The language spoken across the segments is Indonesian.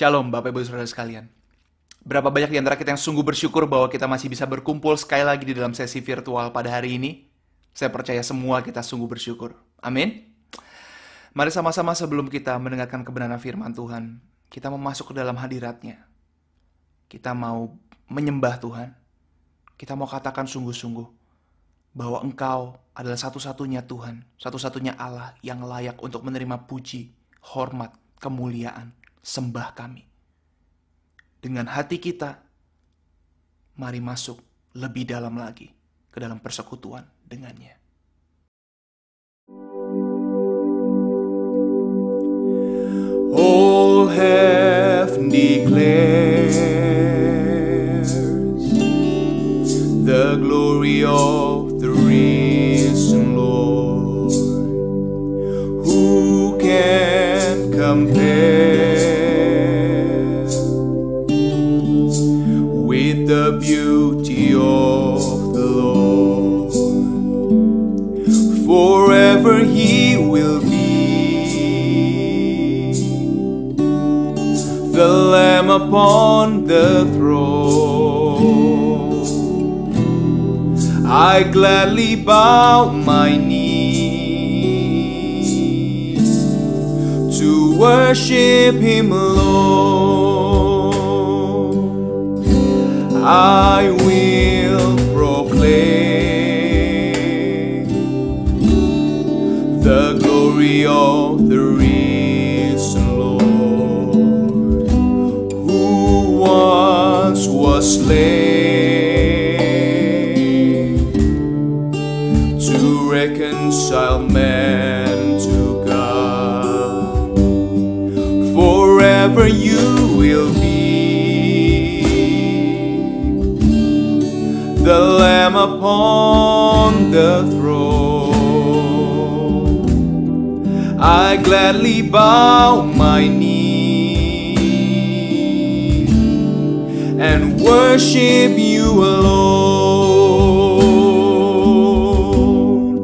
Shalom Bapak Ibu Saudara sekalian. Berapa banyak di antara kita yang sungguh bersyukur bahwa kita masih bisa berkumpul sekali lagi di dalam sesi virtual pada hari ini? Saya percaya semua kita sungguh bersyukur. Amin. Mari sama-sama sebelum kita mendengarkan kebenaran firman Tuhan, kita mau masuk ke dalam hadiratnya. Kita mau menyembah Tuhan. Kita mau katakan sungguh-sungguh bahwa engkau adalah satu-satunya Tuhan, satu-satunya Allah yang layak untuk menerima puji, hormat, kemuliaan sembah kami. Dengan hati kita, mari masuk lebih dalam lagi ke dalam persekutuan dengannya. All heaven declares the glory of upon the throne. I gladly bow my knee to worship Him alone. I will proclaim the glory of the once was slain to reconcile man to God. Forever you will be the Lamb upon the throne. I gladly bow my knee. and worship you alone.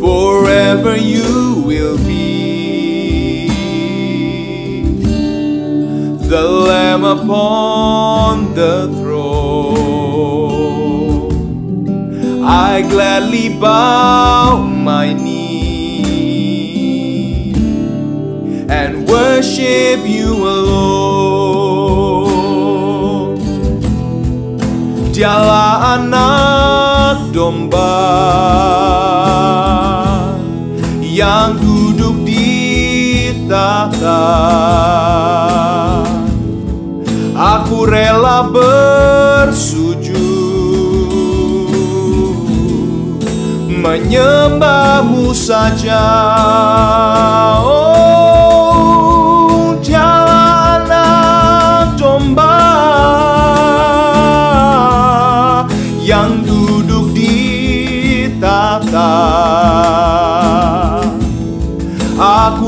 Forever you will be the Lamb upon the throne. I gladly bow my knee. Dialah anak domba Yang duduk di tata Aku rela bersujud Menyembahmu saja oh.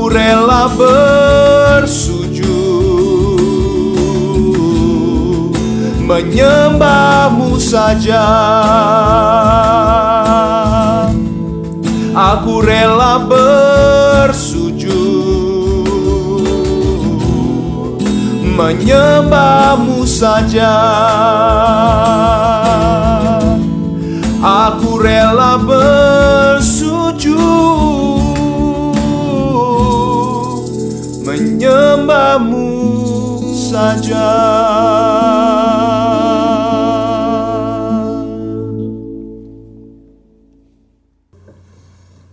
Aku rela bersujud Menyembahmu saja Aku rela bersujud Menyembahmu saja Aku rela bersujud menyembahmu saja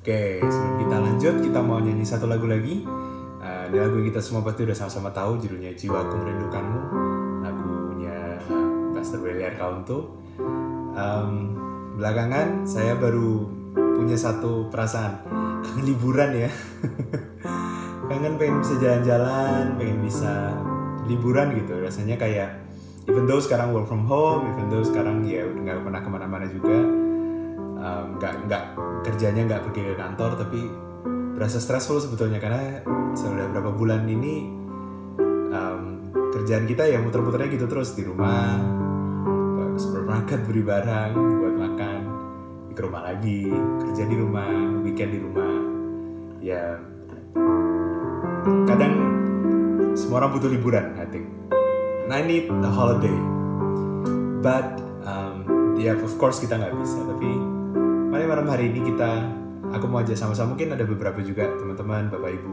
Oke, sebelum kita lanjut, kita mau nyanyi satu lagu lagi uh, eh, Ini lagu yang kita semua pasti udah sama-sama tahu, judulnya Jiwa Aku Merindukanmu Lagunya eh, Pastor William Kaunto um, Belakangan saya baru punya satu perasaan kangen liburan ya kangen pengen bisa jalan-jalan pengen bisa liburan gitu rasanya kayak even though sekarang work from home even though sekarang ya udah nggak pernah kemana-mana juga nggak um, nggak kerjanya nggak pergi ke kantor tapi berasa stressful sebetulnya karena sudah berapa bulan ini um, kerjaan kita ya muter-muternya gitu terus di rumah ke supermarket beli barang buat makan ke rumah lagi kerja di rumah weekend di rumah ya kadang semua orang butuh liburan I think and I need a holiday but um, ya yeah, of course kita nggak bisa tapi mari malam hari ini kita aku mau aja sama-sama mungkin ada beberapa juga teman-teman bapak ibu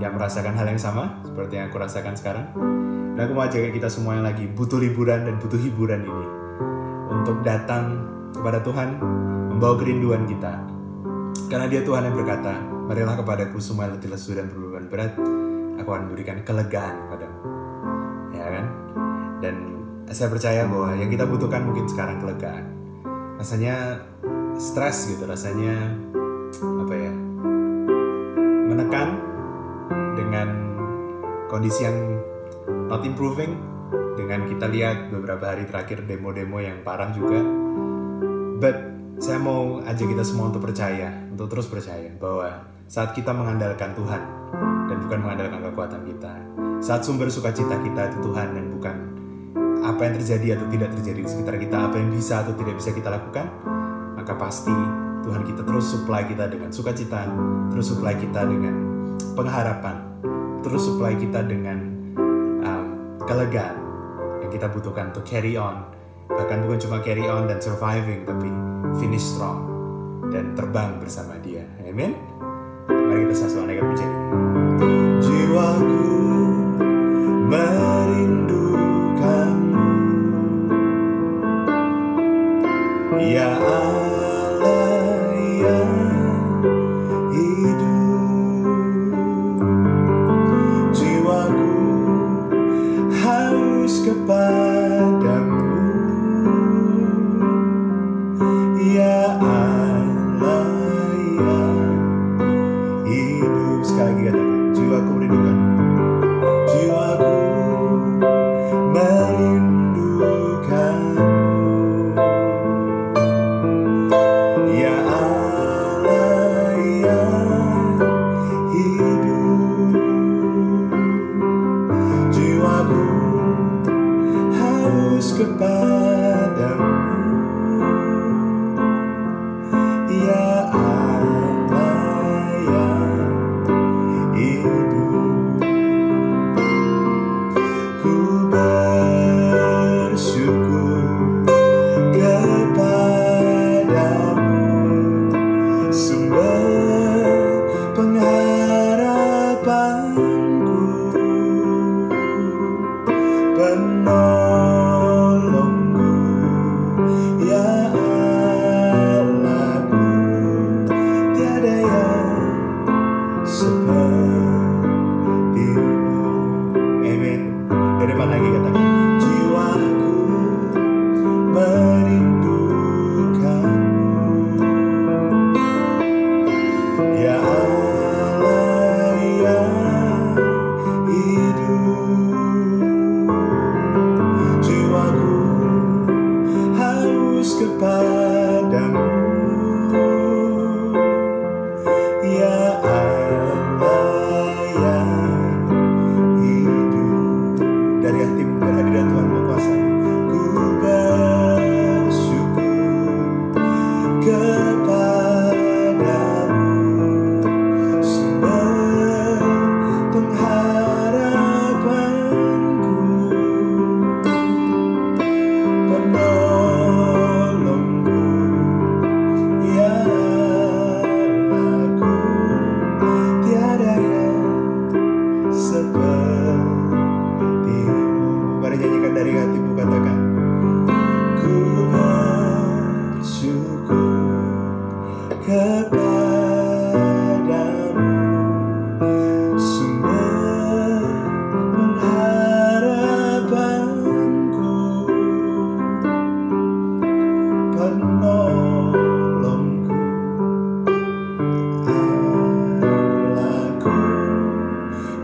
yang merasakan hal yang sama seperti yang aku rasakan sekarang dan aku mau ajak kita semua yang lagi butuh liburan dan butuh hiburan ini untuk datang kepada Tuhan membawa kerinduan kita karena dia Tuhan yang berkata Marilah kepadaku semua yang letih lesu dan berbeban berat, aku akan berikan kelegaan padamu. Ya kan? Dan saya percaya bahwa yang kita butuhkan mungkin sekarang kelegaan. Rasanya stres gitu, rasanya apa ya? Menekan dengan kondisi yang not improving dengan kita lihat beberapa hari terakhir demo-demo yang parah juga. But saya mau ajak kita semua untuk percaya, untuk terus percaya bahwa saat kita mengandalkan Tuhan dan bukan mengandalkan kekuatan kita, saat sumber sukacita kita itu Tuhan dan bukan apa yang terjadi atau tidak terjadi di sekitar kita, apa yang bisa atau tidak bisa kita lakukan, maka pasti Tuhan kita terus supply kita dengan sukacita, terus supply kita dengan pengharapan, terus supply kita dengan um, kelegaan yang kita butuhkan untuk carry on, bahkan bukan cuma carry on dan surviving, tapi finish strong dan terbang bersama dia. Amin. Mari kita sama-sama naikkan pujian ini. Jiwaku merindukanmu. Ya Allah yang hidup. Jiwaku haus kepada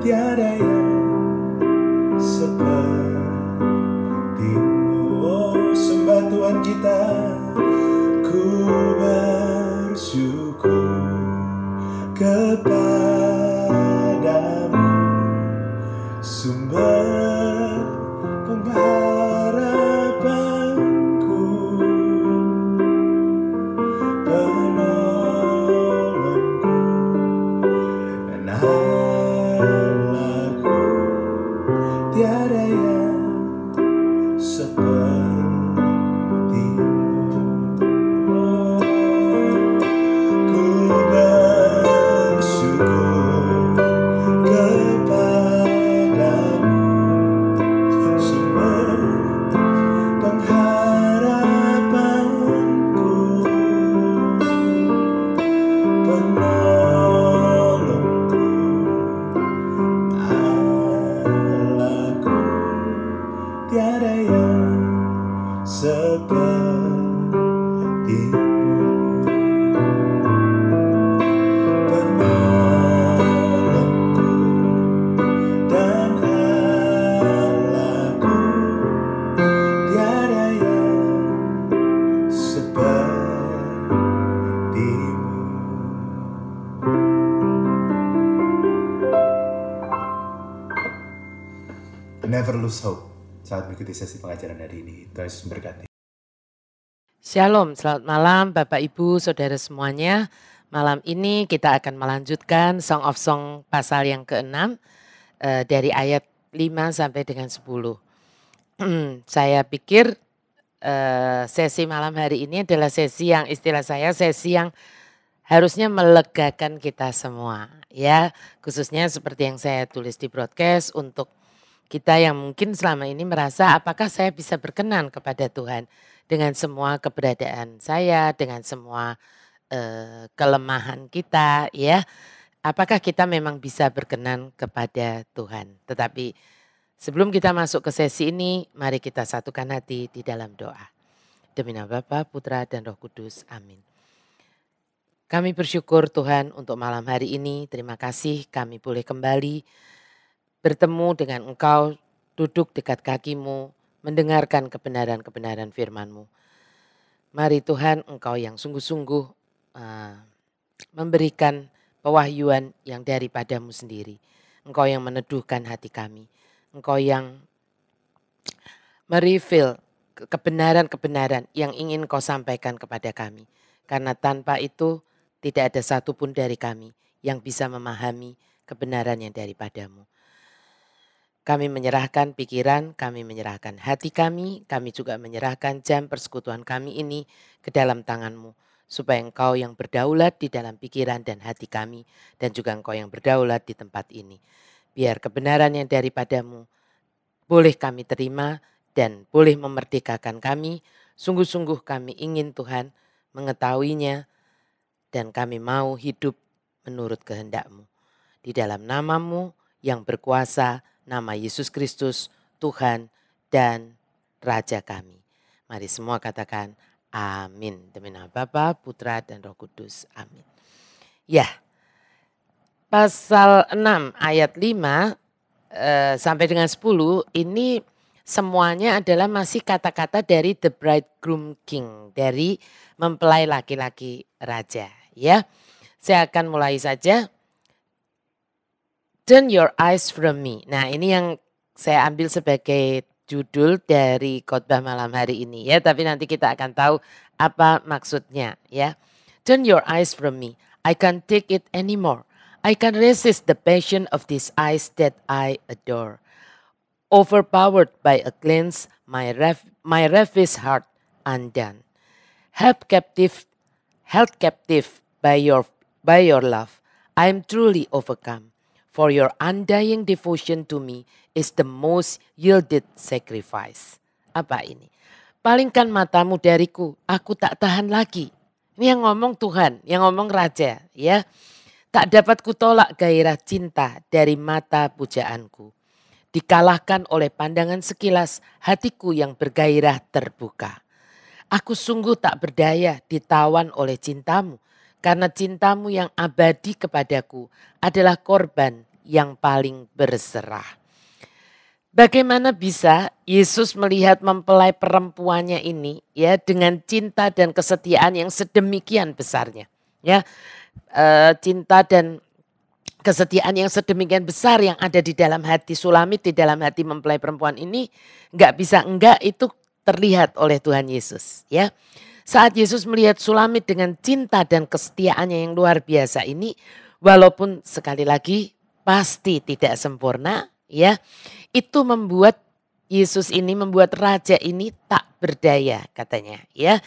Yeah. sesi pengajaran hari ini. Tuhan Yesus memberkati. Shalom, selamat malam Bapak Ibu, Saudara semuanya. Malam ini kita akan melanjutkan Song of Song pasal yang ke-6 eh, dari ayat 5 sampai dengan 10. saya pikir eh, sesi malam hari ini adalah sesi yang istilah saya sesi yang harusnya melegakan kita semua ya khususnya seperti yang saya tulis di broadcast untuk kita yang mungkin selama ini merasa apakah saya bisa berkenan kepada Tuhan dengan semua keberadaan saya, dengan semua eh, kelemahan kita ya. Apakah kita memang bisa berkenan kepada Tuhan? Tetapi sebelum kita masuk ke sesi ini, mari kita satukan hati di dalam doa. Demi nama Bapa, Putra, dan Roh Kudus. Amin. Kami bersyukur Tuhan untuk malam hari ini. Terima kasih kami boleh kembali bertemu dengan engkau, duduk dekat kakimu, mendengarkan kebenaran-kebenaran firmanmu. Mari Tuhan engkau yang sungguh-sungguh uh, memberikan pewahyuan yang daripadamu sendiri. Engkau yang meneduhkan hati kami. Engkau yang merefill kebenaran-kebenaran yang ingin kau sampaikan kepada kami. Karena tanpa itu tidak ada satupun dari kami yang bisa memahami kebenaran yang daripadamu. Kami menyerahkan pikiran, kami menyerahkan hati kami, kami juga menyerahkan jam persekutuan kami ini ke dalam tanganmu. Supaya engkau yang berdaulat di dalam pikiran dan hati kami dan juga engkau yang berdaulat di tempat ini. Biar kebenaran yang daripadamu boleh kami terima dan boleh memerdekakan kami. Sungguh-sungguh kami ingin Tuhan mengetahuinya dan kami mau hidup menurut kehendakmu. Di dalam namamu yang berkuasa, nama Yesus Kristus, Tuhan dan Raja kami. Mari semua katakan amin. Demi nama Bapa, Putra, dan Roh Kudus. Amin. Ya, pasal 6 ayat 5 eh, sampai dengan 10 ini semuanya adalah masih kata-kata dari The Bridegroom King, dari mempelai laki-laki raja. Ya, saya akan mulai saja Turn your eyes from me. Nah, ini yang saya ambil sebagai judul dari khotbah malam hari ini ya, tapi nanti kita akan tahu apa maksudnya ya. Turn your eyes from me. I can't take it anymore. I can't resist the passion of these eyes that I adore. Overpowered by a glance, my ref, my ravished heart undone. Held captive, held captive by your by your love, I am truly overcome for your undying devotion to me is the most yielded sacrifice. Apa ini? Palingkan matamu dariku, aku tak tahan lagi. Ini yang ngomong Tuhan, yang ngomong Raja, ya. Tak dapat kutolak gairah cinta dari mata pujaanku. Dikalahkan oleh pandangan sekilas hatiku yang bergairah terbuka. Aku sungguh tak berdaya ditawan oleh cintamu karena cintamu yang abadi kepadaku adalah korban yang paling berserah. Bagaimana bisa Yesus melihat mempelai perempuannya ini ya dengan cinta dan kesetiaan yang sedemikian besarnya ya e, cinta dan kesetiaan yang sedemikian besar yang ada di dalam hati Sulamit di dalam hati mempelai perempuan ini nggak bisa enggak itu terlihat oleh Tuhan Yesus ya. Saat Yesus melihat Sulamit dengan cinta dan kesetiaannya yang luar biasa ini, walaupun sekali lagi pasti tidak sempurna, ya, itu membuat Yesus ini membuat raja ini tak berdaya katanya, ya.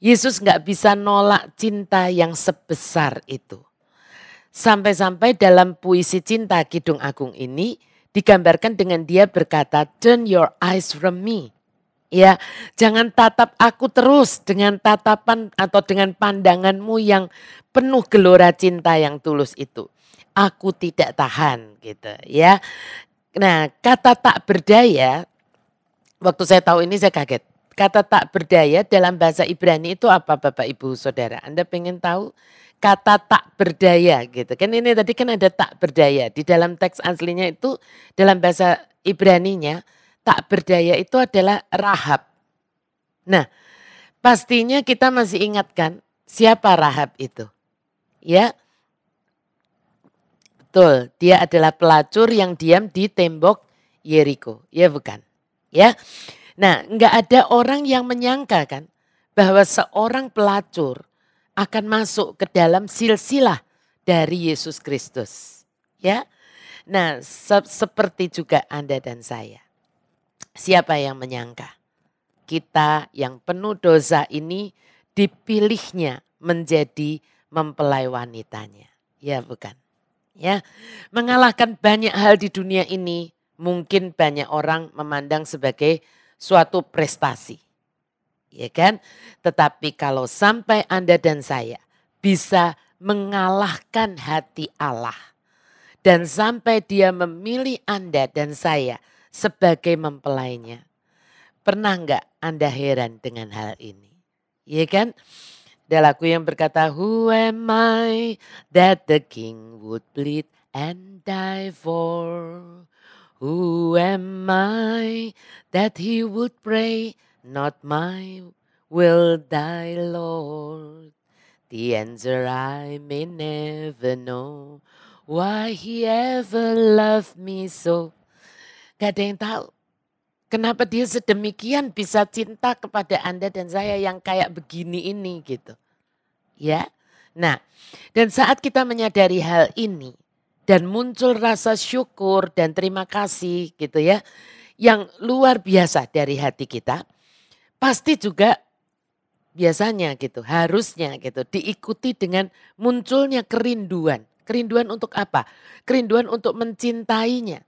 Yesus nggak bisa nolak cinta yang sebesar itu. Sampai-sampai dalam puisi cinta Kidung Agung ini digambarkan dengan dia berkata, "Turn your eyes from me." Ya, jangan tatap aku terus dengan tatapan atau dengan pandanganmu yang penuh gelora cinta yang tulus itu. Aku tidak tahan gitu ya. Nah, kata tak berdaya waktu saya tahu ini saya kaget. Kata tak berdaya dalam bahasa Ibrani itu apa Bapak Ibu Saudara? Anda pengen tahu? Kata tak berdaya gitu. Kan ini tadi kan ada tak berdaya. Di dalam teks aslinya itu dalam bahasa Ibrani-nya tak berdaya itu adalah Rahab. Nah, pastinya kita masih ingatkan siapa Rahab itu. Ya. Betul, dia adalah pelacur yang diam di tembok Yeriko. Ya bukan. Ya. Nah, nggak ada orang yang menyangka kan bahwa seorang pelacur akan masuk ke dalam silsilah dari Yesus Kristus. Ya. Nah, se seperti juga Anda dan saya. Siapa yang menyangka? Kita yang penuh dosa ini dipilihnya menjadi mempelai wanitanya. Ya bukan? Ya, mengalahkan banyak hal di dunia ini mungkin banyak orang memandang sebagai suatu prestasi. Ya kan? Tetapi kalau sampai Anda dan saya bisa mengalahkan hati Allah dan sampai dia memilih Anda dan saya sebagai mempelainya. Pernah enggak Anda heran dengan hal ini? Ya kan? Ada lagu yang berkata, Who am I that the king would bleed and die for? Who am I that he would pray, not my will thy Lord? The answer I may never know, why he ever loved me so. Gak ada yang tahu. Kenapa dia sedemikian bisa cinta kepada Anda dan saya yang kayak begini ini gitu. Ya. Nah, dan saat kita menyadari hal ini dan muncul rasa syukur dan terima kasih gitu ya yang luar biasa dari hati kita pasti juga biasanya gitu, harusnya gitu, diikuti dengan munculnya kerinduan. Kerinduan untuk apa? Kerinduan untuk mencintainya,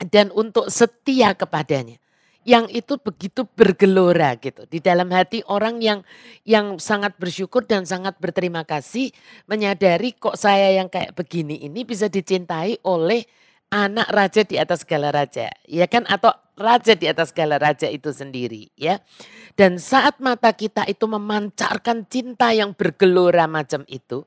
dan untuk setia kepadanya. Yang itu begitu bergelora gitu di dalam hati orang yang yang sangat bersyukur dan sangat berterima kasih menyadari kok saya yang kayak begini ini bisa dicintai oleh anak raja di atas segala raja, ya kan? Atau raja di atas segala raja itu sendiri, ya. Dan saat mata kita itu memancarkan cinta yang bergelora macam itu,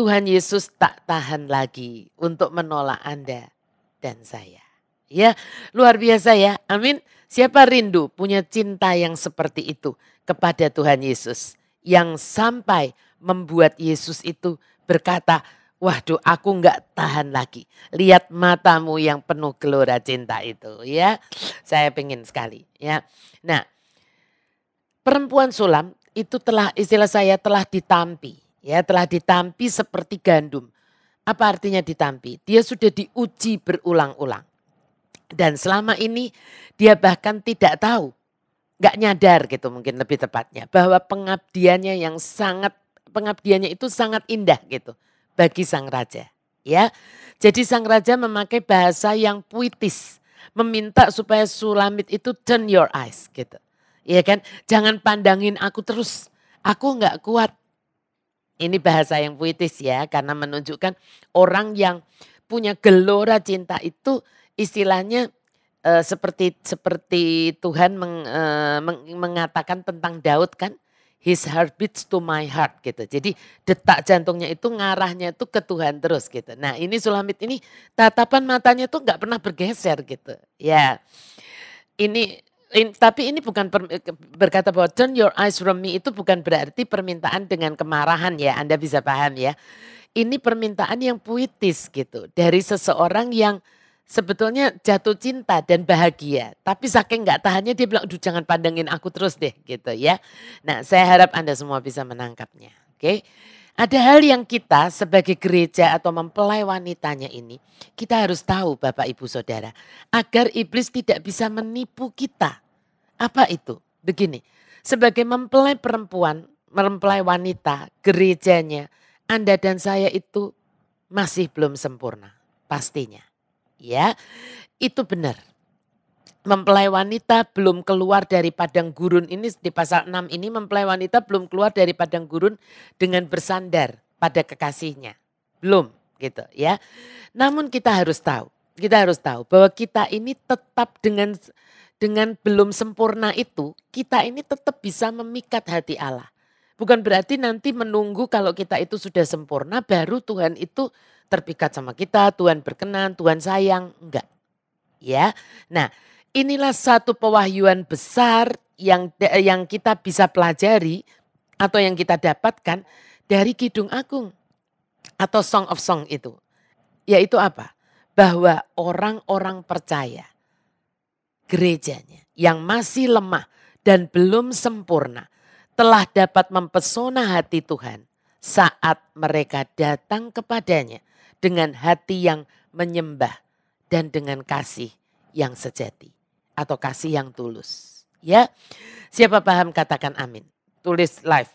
Tuhan Yesus tak tahan lagi untuk menolak Anda dan saya. Ya, luar biasa ya. Amin. Siapa rindu punya cinta yang seperti itu kepada Tuhan Yesus yang sampai membuat Yesus itu berkata, "Waduh, aku nggak tahan lagi. Lihat matamu yang penuh gelora cinta itu." Ya, saya pengen sekali. Ya, nah, perempuan sulam itu telah istilah saya telah ditampi, ya telah ditampi seperti gandum. Apa artinya ditampi? Dia sudah diuji berulang-ulang. Dan selama ini dia bahkan tidak tahu, nggak nyadar gitu mungkin lebih tepatnya bahwa pengabdiannya yang sangat pengabdiannya itu sangat indah gitu bagi sang raja. Ya, jadi sang raja memakai bahasa yang puitis, meminta supaya Sulamit itu turn your eyes gitu. ya kan? Jangan pandangin aku terus. Aku nggak kuat. Ini bahasa yang puitis ya, karena menunjukkan orang yang punya gelora cinta itu istilahnya uh, seperti seperti Tuhan meng, uh, meng, mengatakan tentang Daud kan his heart beats to my heart gitu. Jadi detak jantungnya itu ngarahnya itu ke Tuhan terus gitu. Nah ini Sulamit ini tatapan matanya tuh nggak pernah bergeser gitu. Ya ini, in, tapi ini bukan per, berkata bahwa turn your eyes from me itu bukan berarti permintaan dengan kemarahan ya. Anda bisa paham ya. Ini permintaan yang puitis gitu dari seseorang yang sebetulnya jatuh cinta dan bahagia. Tapi saking nggak tahannya dia bilang, aduh jangan pandangin aku terus deh gitu ya. Nah saya harap Anda semua bisa menangkapnya. Oke. Okay? Ada hal yang kita sebagai gereja atau mempelai wanitanya ini, kita harus tahu Bapak Ibu Saudara, agar iblis tidak bisa menipu kita. Apa itu? Begini, sebagai mempelai perempuan, mempelai wanita, gerejanya, Anda dan saya itu masih belum sempurna, pastinya ya itu benar. Mempelai wanita belum keluar dari padang gurun ini di pasal 6 ini mempelai wanita belum keluar dari padang gurun dengan bersandar pada kekasihnya. Belum gitu ya. Namun kita harus tahu, kita harus tahu bahwa kita ini tetap dengan dengan belum sempurna itu, kita ini tetap bisa memikat hati Allah. Bukan berarti nanti menunggu kalau kita itu sudah sempurna baru Tuhan itu terpikat sama kita, Tuhan berkenan, Tuhan sayang, enggak. Ya. Nah, inilah satu pewahyuan besar yang yang kita bisa pelajari atau yang kita dapatkan dari Kidung Agung atau Song of Song itu. Yaitu apa? Bahwa orang-orang percaya gerejanya yang masih lemah dan belum sempurna telah dapat mempesona hati Tuhan saat mereka datang kepadanya dengan hati yang menyembah dan dengan kasih yang sejati atau kasih yang tulus. Ya, siapa paham katakan amin. Tulis live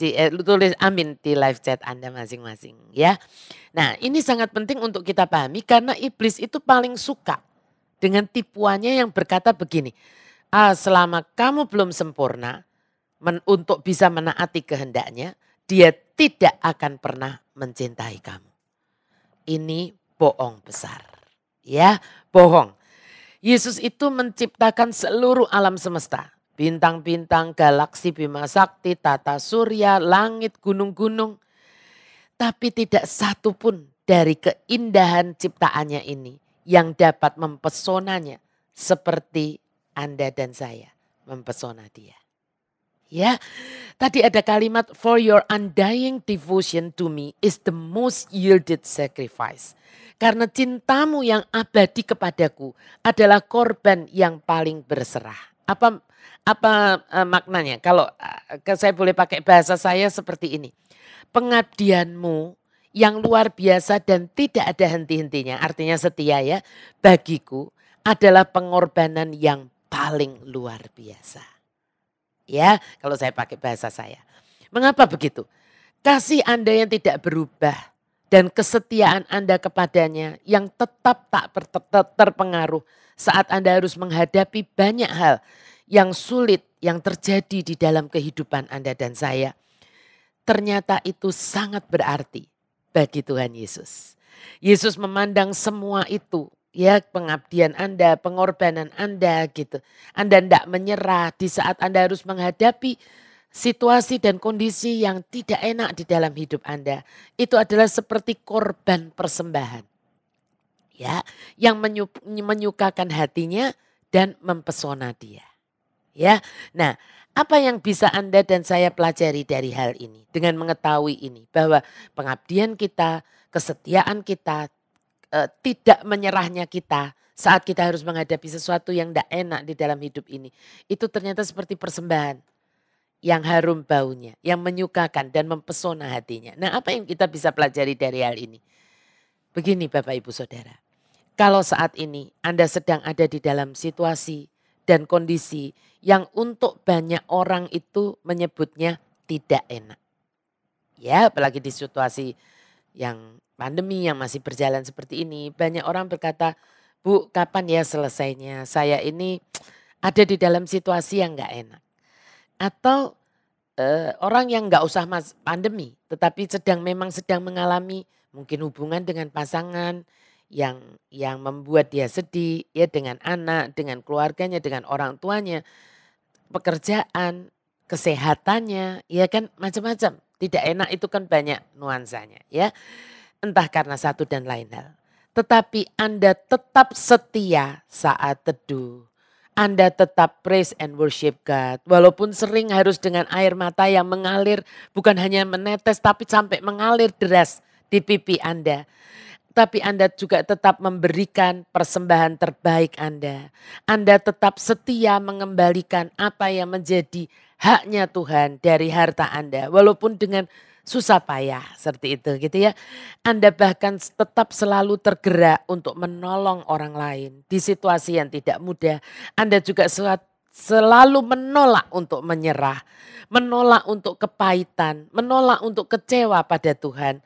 di eh, tulis amin di live chat Anda masing-masing ya. Nah, ini sangat penting untuk kita pahami karena iblis itu paling suka dengan tipuannya yang berkata begini. Ah, selama kamu belum sempurna men, untuk bisa menaati kehendaknya, dia tidak akan pernah mencintai kamu ini bohong besar. Ya, bohong. Yesus itu menciptakan seluruh alam semesta. Bintang-bintang, galaksi, bima sakti, tata surya, langit, gunung-gunung. Tapi tidak satu pun dari keindahan ciptaannya ini yang dapat mempesonanya seperti Anda dan saya mempesona dia. Ya, tadi ada kalimat for your undying devotion to me is the most yielded sacrifice. Karena cintamu yang abadi kepadaku adalah korban yang paling berserah. Apa apa uh, maknanya? Kalau uh, saya boleh pakai bahasa saya seperti ini. Pengabdianmu yang luar biasa dan tidak ada henti-hentinya, artinya setia ya, bagiku adalah pengorbanan yang paling luar biasa. Ya, kalau saya pakai bahasa saya. Mengapa begitu? Kasih Anda yang tidak berubah dan kesetiaan Anda kepadanya yang tetap tak terpengaruh saat Anda harus menghadapi banyak hal yang sulit yang terjadi di dalam kehidupan Anda dan saya. Ternyata itu sangat berarti bagi Tuhan Yesus. Yesus memandang semua itu ya pengabdian Anda, pengorbanan Anda gitu. Anda tidak menyerah di saat Anda harus menghadapi situasi dan kondisi yang tidak enak di dalam hidup Anda. Itu adalah seperti korban persembahan. Ya, yang menyukakan hatinya dan mempesona dia. Ya. Nah, apa yang bisa Anda dan saya pelajari dari hal ini dengan mengetahui ini bahwa pengabdian kita, kesetiaan kita uh, tidak menyerahnya kita saat kita harus menghadapi sesuatu yang tidak enak di dalam hidup ini. Itu ternyata seperti persembahan yang harum baunya, yang menyukakan dan mempesona hatinya. Nah apa yang kita bisa pelajari dari hal ini? Begini Bapak Ibu Saudara, kalau saat ini Anda sedang ada di dalam situasi dan kondisi yang untuk banyak orang itu menyebutnya tidak enak. Ya apalagi di situasi yang pandemi yang masih berjalan seperti ini, banyak orang berkata, "Bu, kapan ya selesainya? Saya ini ada di dalam situasi yang nggak enak." Atau eh, orang yang nggak usah mas pandemi, tetapi sedang memang sedang mengalami mungkin hubungan dengan pasangan yang yang membuat dia sedih, ya dengan anak, dengan keluarganya, dengan orang tuanya, pekerjaan, kesehatannya, ya kan macam-macam. Tidak enak itu kan banyak nuansanya ya. Entah karena satu dan lain hal. Tetapi Anda tetap setia saat teduh. Anda tetap praise and worship God. Walaupun sering harus dengan air mata yang mengalir, bukan hanya menetes tapi sampai mengalir deras di pipi Anda. Tapi Anda juga tetap memberikan persembahan terbaik Anda. Anda tetap setia mengembalikan apa yang menjadi haknya Tuhan dari harta Anda. Walaupun dengan susah payah seperti itu gitu ya. Anda bahkan tetap selalu tergerak untuk menolong orang lain di situasi yang tidak mudah. Anda juga selalu menolak untuk menyerah, menolak untuk kepahitan, menolak untuk kecewa pada Tuhan.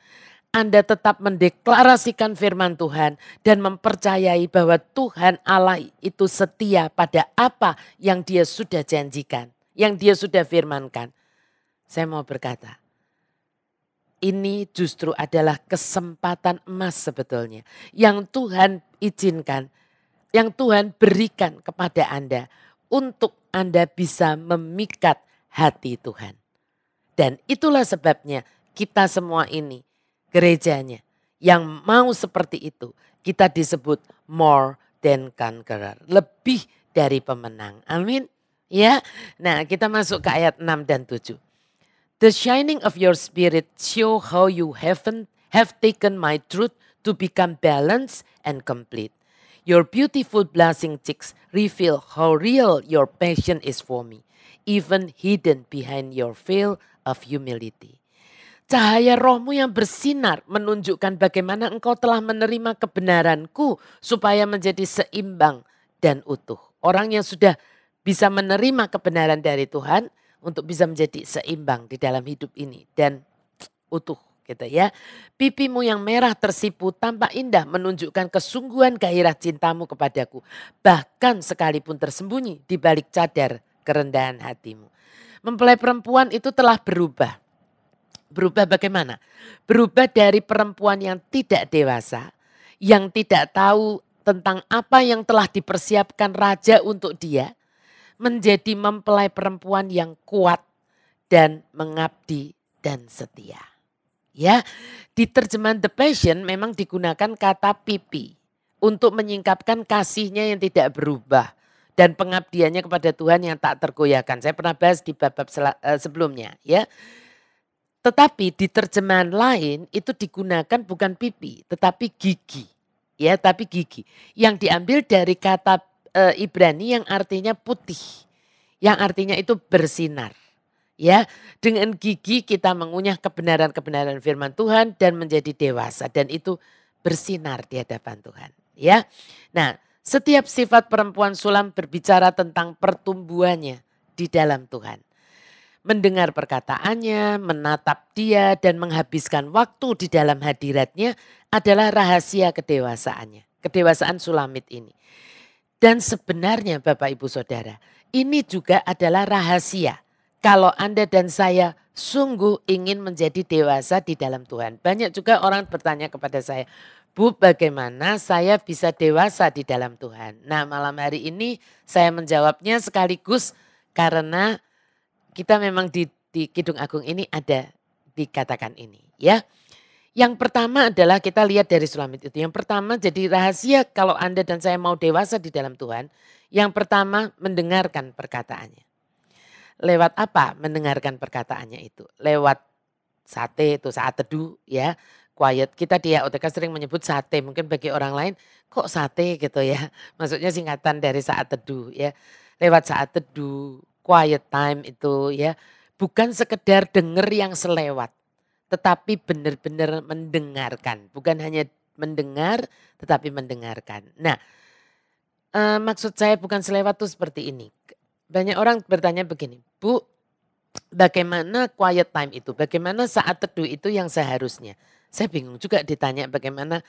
Anda tetap mendeklarasikan firman Tuhan dan mempercayai bahwa Tuhan Allah itu setia pada apa yang Dia sudah janjikan yang dia sudah firmankan. Saya mau berkata, ini justru adalah kesempatan emas sebetulnya yang Tuhan izinkan, yang Tuhan berikan kepada Anda untuk Anda bisa memikat hati Tuhan. Dan itulah sebabnya kita semua ini gerejanya yang mau seperti itu, kita disebut more than conqueror, lebih dari pemenang. Amin. Ya. Nah, kita masuk ke ayat 6 dan 7. The shining of your spirit show how you haven't have taken my truth to become balanced and complete. Your beautiful blessing cheeks reveal how real your passion is for me, even hidden behind your veil of humility. Cahaya rohmu yang bersinar menunjukkan bagaimana engkau telah menerima kebenaranku supaya menjadi seimbang dan utuh. Orang yang sudah bisa menerima kebenaran dari Tuhan untuk bisa menjadi seimbang di dalam hidup ini dan utuh gitu ya. Pipimu yang merah tersipu tampak indah menunjukkan kesungguhan gairah cintamu kepadaku. Bahkan sekalipun tersembunyi di balik cadar kerendahan hatimu. Mempelai perempuan itu telah berubah. Berubah bagaimana? Berubah dari perempuan yang tidak dewasa, yang tidak tahu tentang apa yang telah dipersiapkan raja untuk dia, menjadi mempelai perempuan yang kuat dan mengabdi dan setia. Ya, di terjemahan The Passion memang digunakan kata pipi untuk menyingkapkan kasihnya yang tidak berubah dan pengabdiannya kepada Tuhan yang tak tergoyahkan. Saya pernah bahas di bab-bab eh, sebelumnya, ya. Tetapi di terjemahan lain itu digunakan bukan pipi, tetapi gigi. Ya, tapi gigi. Yang diambil dari kata e, Ibrani yang artinya putih, yang artinya itu bersinar. Ya, dengan gigi kita mengunyah kebenaran-kebenaran firman Tuhan dan menjadi dewasa dan itu bersinar di hadapan Tuhan, ya. Nah, setiap sifat perempuan sulam berbicara tentang pertumbuhannya di dalam Tuhan. Mendengar perkataannya, menatap dia dan menghabiskan waktu di dalam hadiratnya adalah rahasia kedewasaannya, kedewasaan Sulamit ini. Dan sebenarnya Bapak Ibu Saudara, ini juga adalah rahasia. Kalau Anda dan saya sungguh ingin menjadi dewasa di dalam Tuhan. Banyak juga orang bertanya kepada saya, Bu bagaimana saya bisa dewasa di dalam Tuhan? Nah malam hari ini saya menjawabnya sekaligus karena kita memang di, di Kidung Agung ini ada dikatakan ini ya. Yang pertama adalah kita lihat dari sulamit itu. Yang pertama jadi rahasia kalau Anda dan saya mau dewasa di dalam Tuhan. Yang pertama mendengarkan perkataannya. Lewat apa mendengarkan perkataannya itu? Lewat sate itu saat teduh ya. Quiet. Kita di OTK sering menyebut sate. Mungkin bagi orang lain kok sate gitu ya. Maksudnya singkatan dari saat teduh ya. Lewat saat teduh, quiet time itu ya. Bukan sekedar denger yang selewat tetapi benar-benar mendengarkan, bukan hanya mendengar tetapi mendengarkan. Nah, eh, maksud saya bukan selewat tuh seperti ini. Banyak orang bertanya begini, Bu, bagaimana quiet time itu? Bagaimana saat teduh itu yang seharusnya? Saya bingung juga ditanya bagaimana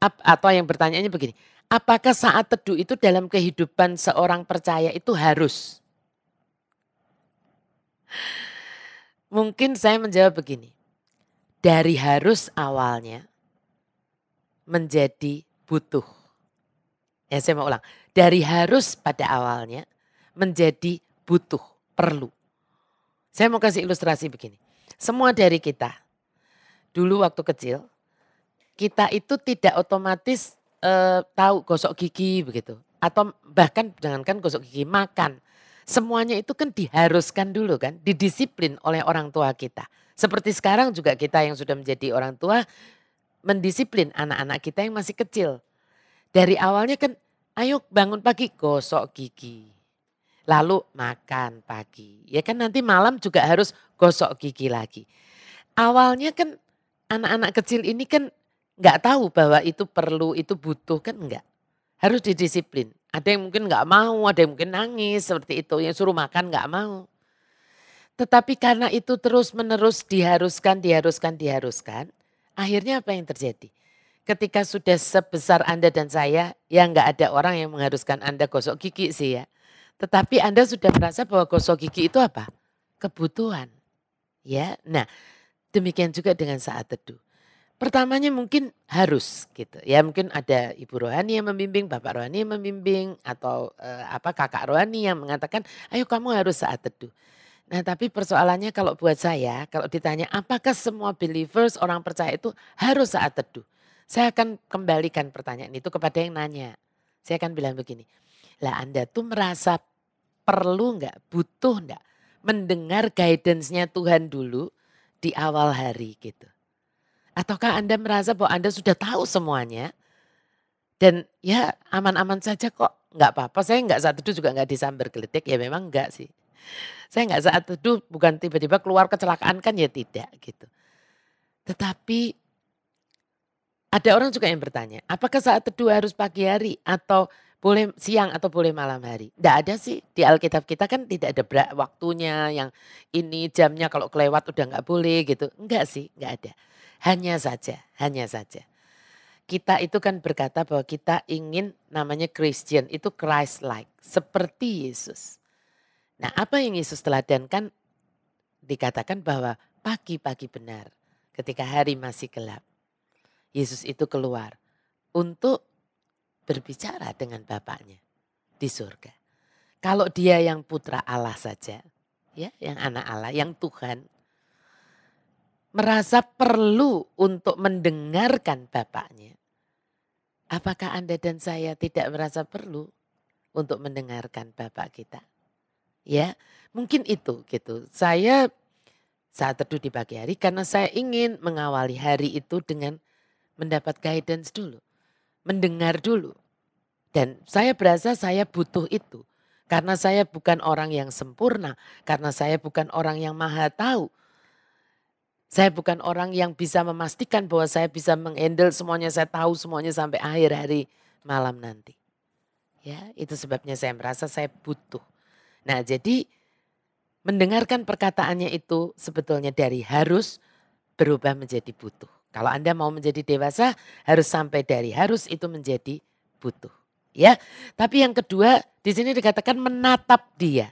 ap, atau yang bertanyanya begini, apakah saat teduh itu dalam kehidupan seorang percaya itu harus? Mungkin saya menjawab begini, dari harus awalnya menjadi butuh. Ya saya mau ulang. Dari harus pada awalnya menjadi butuh, perlu. Saya mau kasih ilustrasi begini. Semua dari kita dulu waktu kecil kita itu tidak otomatis eh, tahu gosok gigi begitu atau bahkan jangankan gosok gigi makan. Semuanya itu kan diharuskan dulu kan, didisiplin oleh orang tua kita. Seperti sekarang juga kita yang sudah menjadi orang tua mendisiplin anak-anak kita yang masih kecil. Dari awalnya kan ayo bangun pagi gosok gigi. Lalu makan pagi. Ya kan nanti malam juga harus gosok gigi lagi. Awalnya kan anak-anak kecil ini kan nggak tahu bahwa itu perlu, itu butuh kan enggak. Harus didisiplin. Ada yang mungkin nggak mau, ada yang mungkin nangis seperti itu. Yang suruh makan nggak mau. Tetapi karena itu terus-menerus diharuskan, diharuskan, diharuskan, akhirnya apa yang terjadi? Ketika sudah sebesar Anda dan saya, ya enggak ada orang yang mengharuskan Anda gosok gigi sih ya. Tetapi Anda sudah merasa bahwa gosok gigi itu apa? Kebutuhan. Ya, nah demikian juga dengan saat teduh. Pertamanya mungkin harus gitu. Ya mungkin ada ibu rohani yang membimbing, bapak rohani yang membimbing, atau e, apa kakak rohani yang mengatakan, ayo kamu harus saat teduh. Nah tapi persoalannya kalau buat saya, kalau ditanya apakah semua believers orang percaya itu harus saat teduh? Saya akan kembalikan pertanyaan itu kepada yang nanya. Saya akan bilang begini, lah Anda tuh merasa perlu enggak, butuh enggak mendengar guidance-nya Tuhan dulu di awal hari gitu. Ataukah Anda merasa bahwa Anda sudah tahu semuanya dan ya aman-aman saja kok enggak apa-apa. Saya enggak saat itu juga enggak disambar geledek ya memang enggak sih. Saya nggak saat teduh bukan tiba-tiba keluar kecelakaan kan ya tidak gitu. Tetapi ada orang juga yang bertanya, apakah saat teduh harus pagi hari atau boleh siang atau boleh malam hari? Tidak ada sih di Alkitab kita kan tidak ada berat waktunya yang ini jamnya kalau kelewat udah nggak boleh gitu. Enggak sih, enggak ada. Hanya saja, hanya saja. Kita itu kan berkata bahwa kita ingin namanya Christian itu Christ-like, seperti Yesus. Nah apa yang Yesus teladankan dikatakan bahwa pagi-pagi benar ketika hari masih gelap. Yesus itu keluar untuk berbicara dengan Bapaknya di surga. Kalau dia yang putra Allah saja, ya, yang anak Allah, yang Tuhan, merasa perlu untuk mendengarkan Bapaknya. Apakah Anda dan saya tidak merasa perlu untuk mendengarkan Bapak kita? Ya, mungkin itu gitu. Saya saat teduh di pagi hari karena saya ingin mengawali hari itu dengan mendapat guidance dulu, mendengar dulu. Dan saya berasa saya butuh itu. Karena saya bukan orang yang sempurna, karena saya bukan orang yang maha tahu. Saya bukan orang yang bisa memastikan bahwa saya bisa mengendal semuanya, saya tahu semuanya sampai akhir hari malam nanti. Ya, itu sebabnya saya merasa saya butuh Nah jadi mendengarkan perkataannya itu sebetulnya dari harus berubah menjadi butuh. Kalau Anda mau menjadi dewasa harus sampai dari harus itu menjadi butuh. Ya, tapi yang kedua di sini dikatakan menatap dia.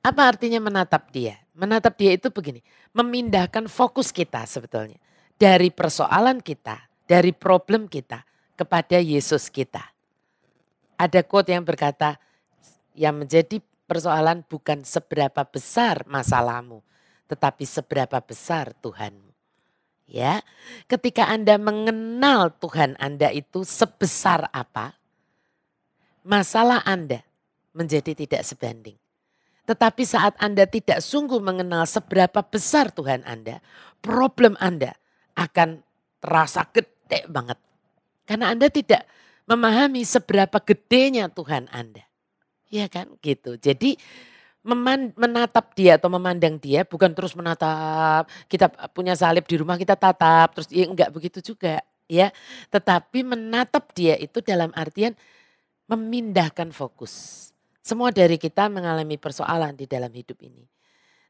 Apa artinya menatap dia? Menatap dia itu begini, memindahkan fokus kita sebetulnya dari persoalan kita, dari problem kita kepada Yesus kita. Ada quote yang berkata, yang menjadi persoalan bukan seberapa besar masalahmu, tetapi seberapa besar Tuhanmu. Ya, ketika Anda mengenal Tuhan Anda itu sebesar apa, masalah Anda menjadi tidak sebanding. Tetapi saat Anda tidak sungguh mengenal seberapa besar Tuhan Anda, problem Anda akan terasa gede banget. Karena Anda tidak memahami seberapa gedenya Tuhan Anda. Iya kan gitu. Jadi meman, menatap dia atau memandang dia bukan terus menatap kita punya salib di rumah kita tatap terus ya enggak begitu juga ya. Tetapi menatap dia itu dalam artian memindahkan fokus. Semua dari kita mengalami persoalan di dalam hidup ini.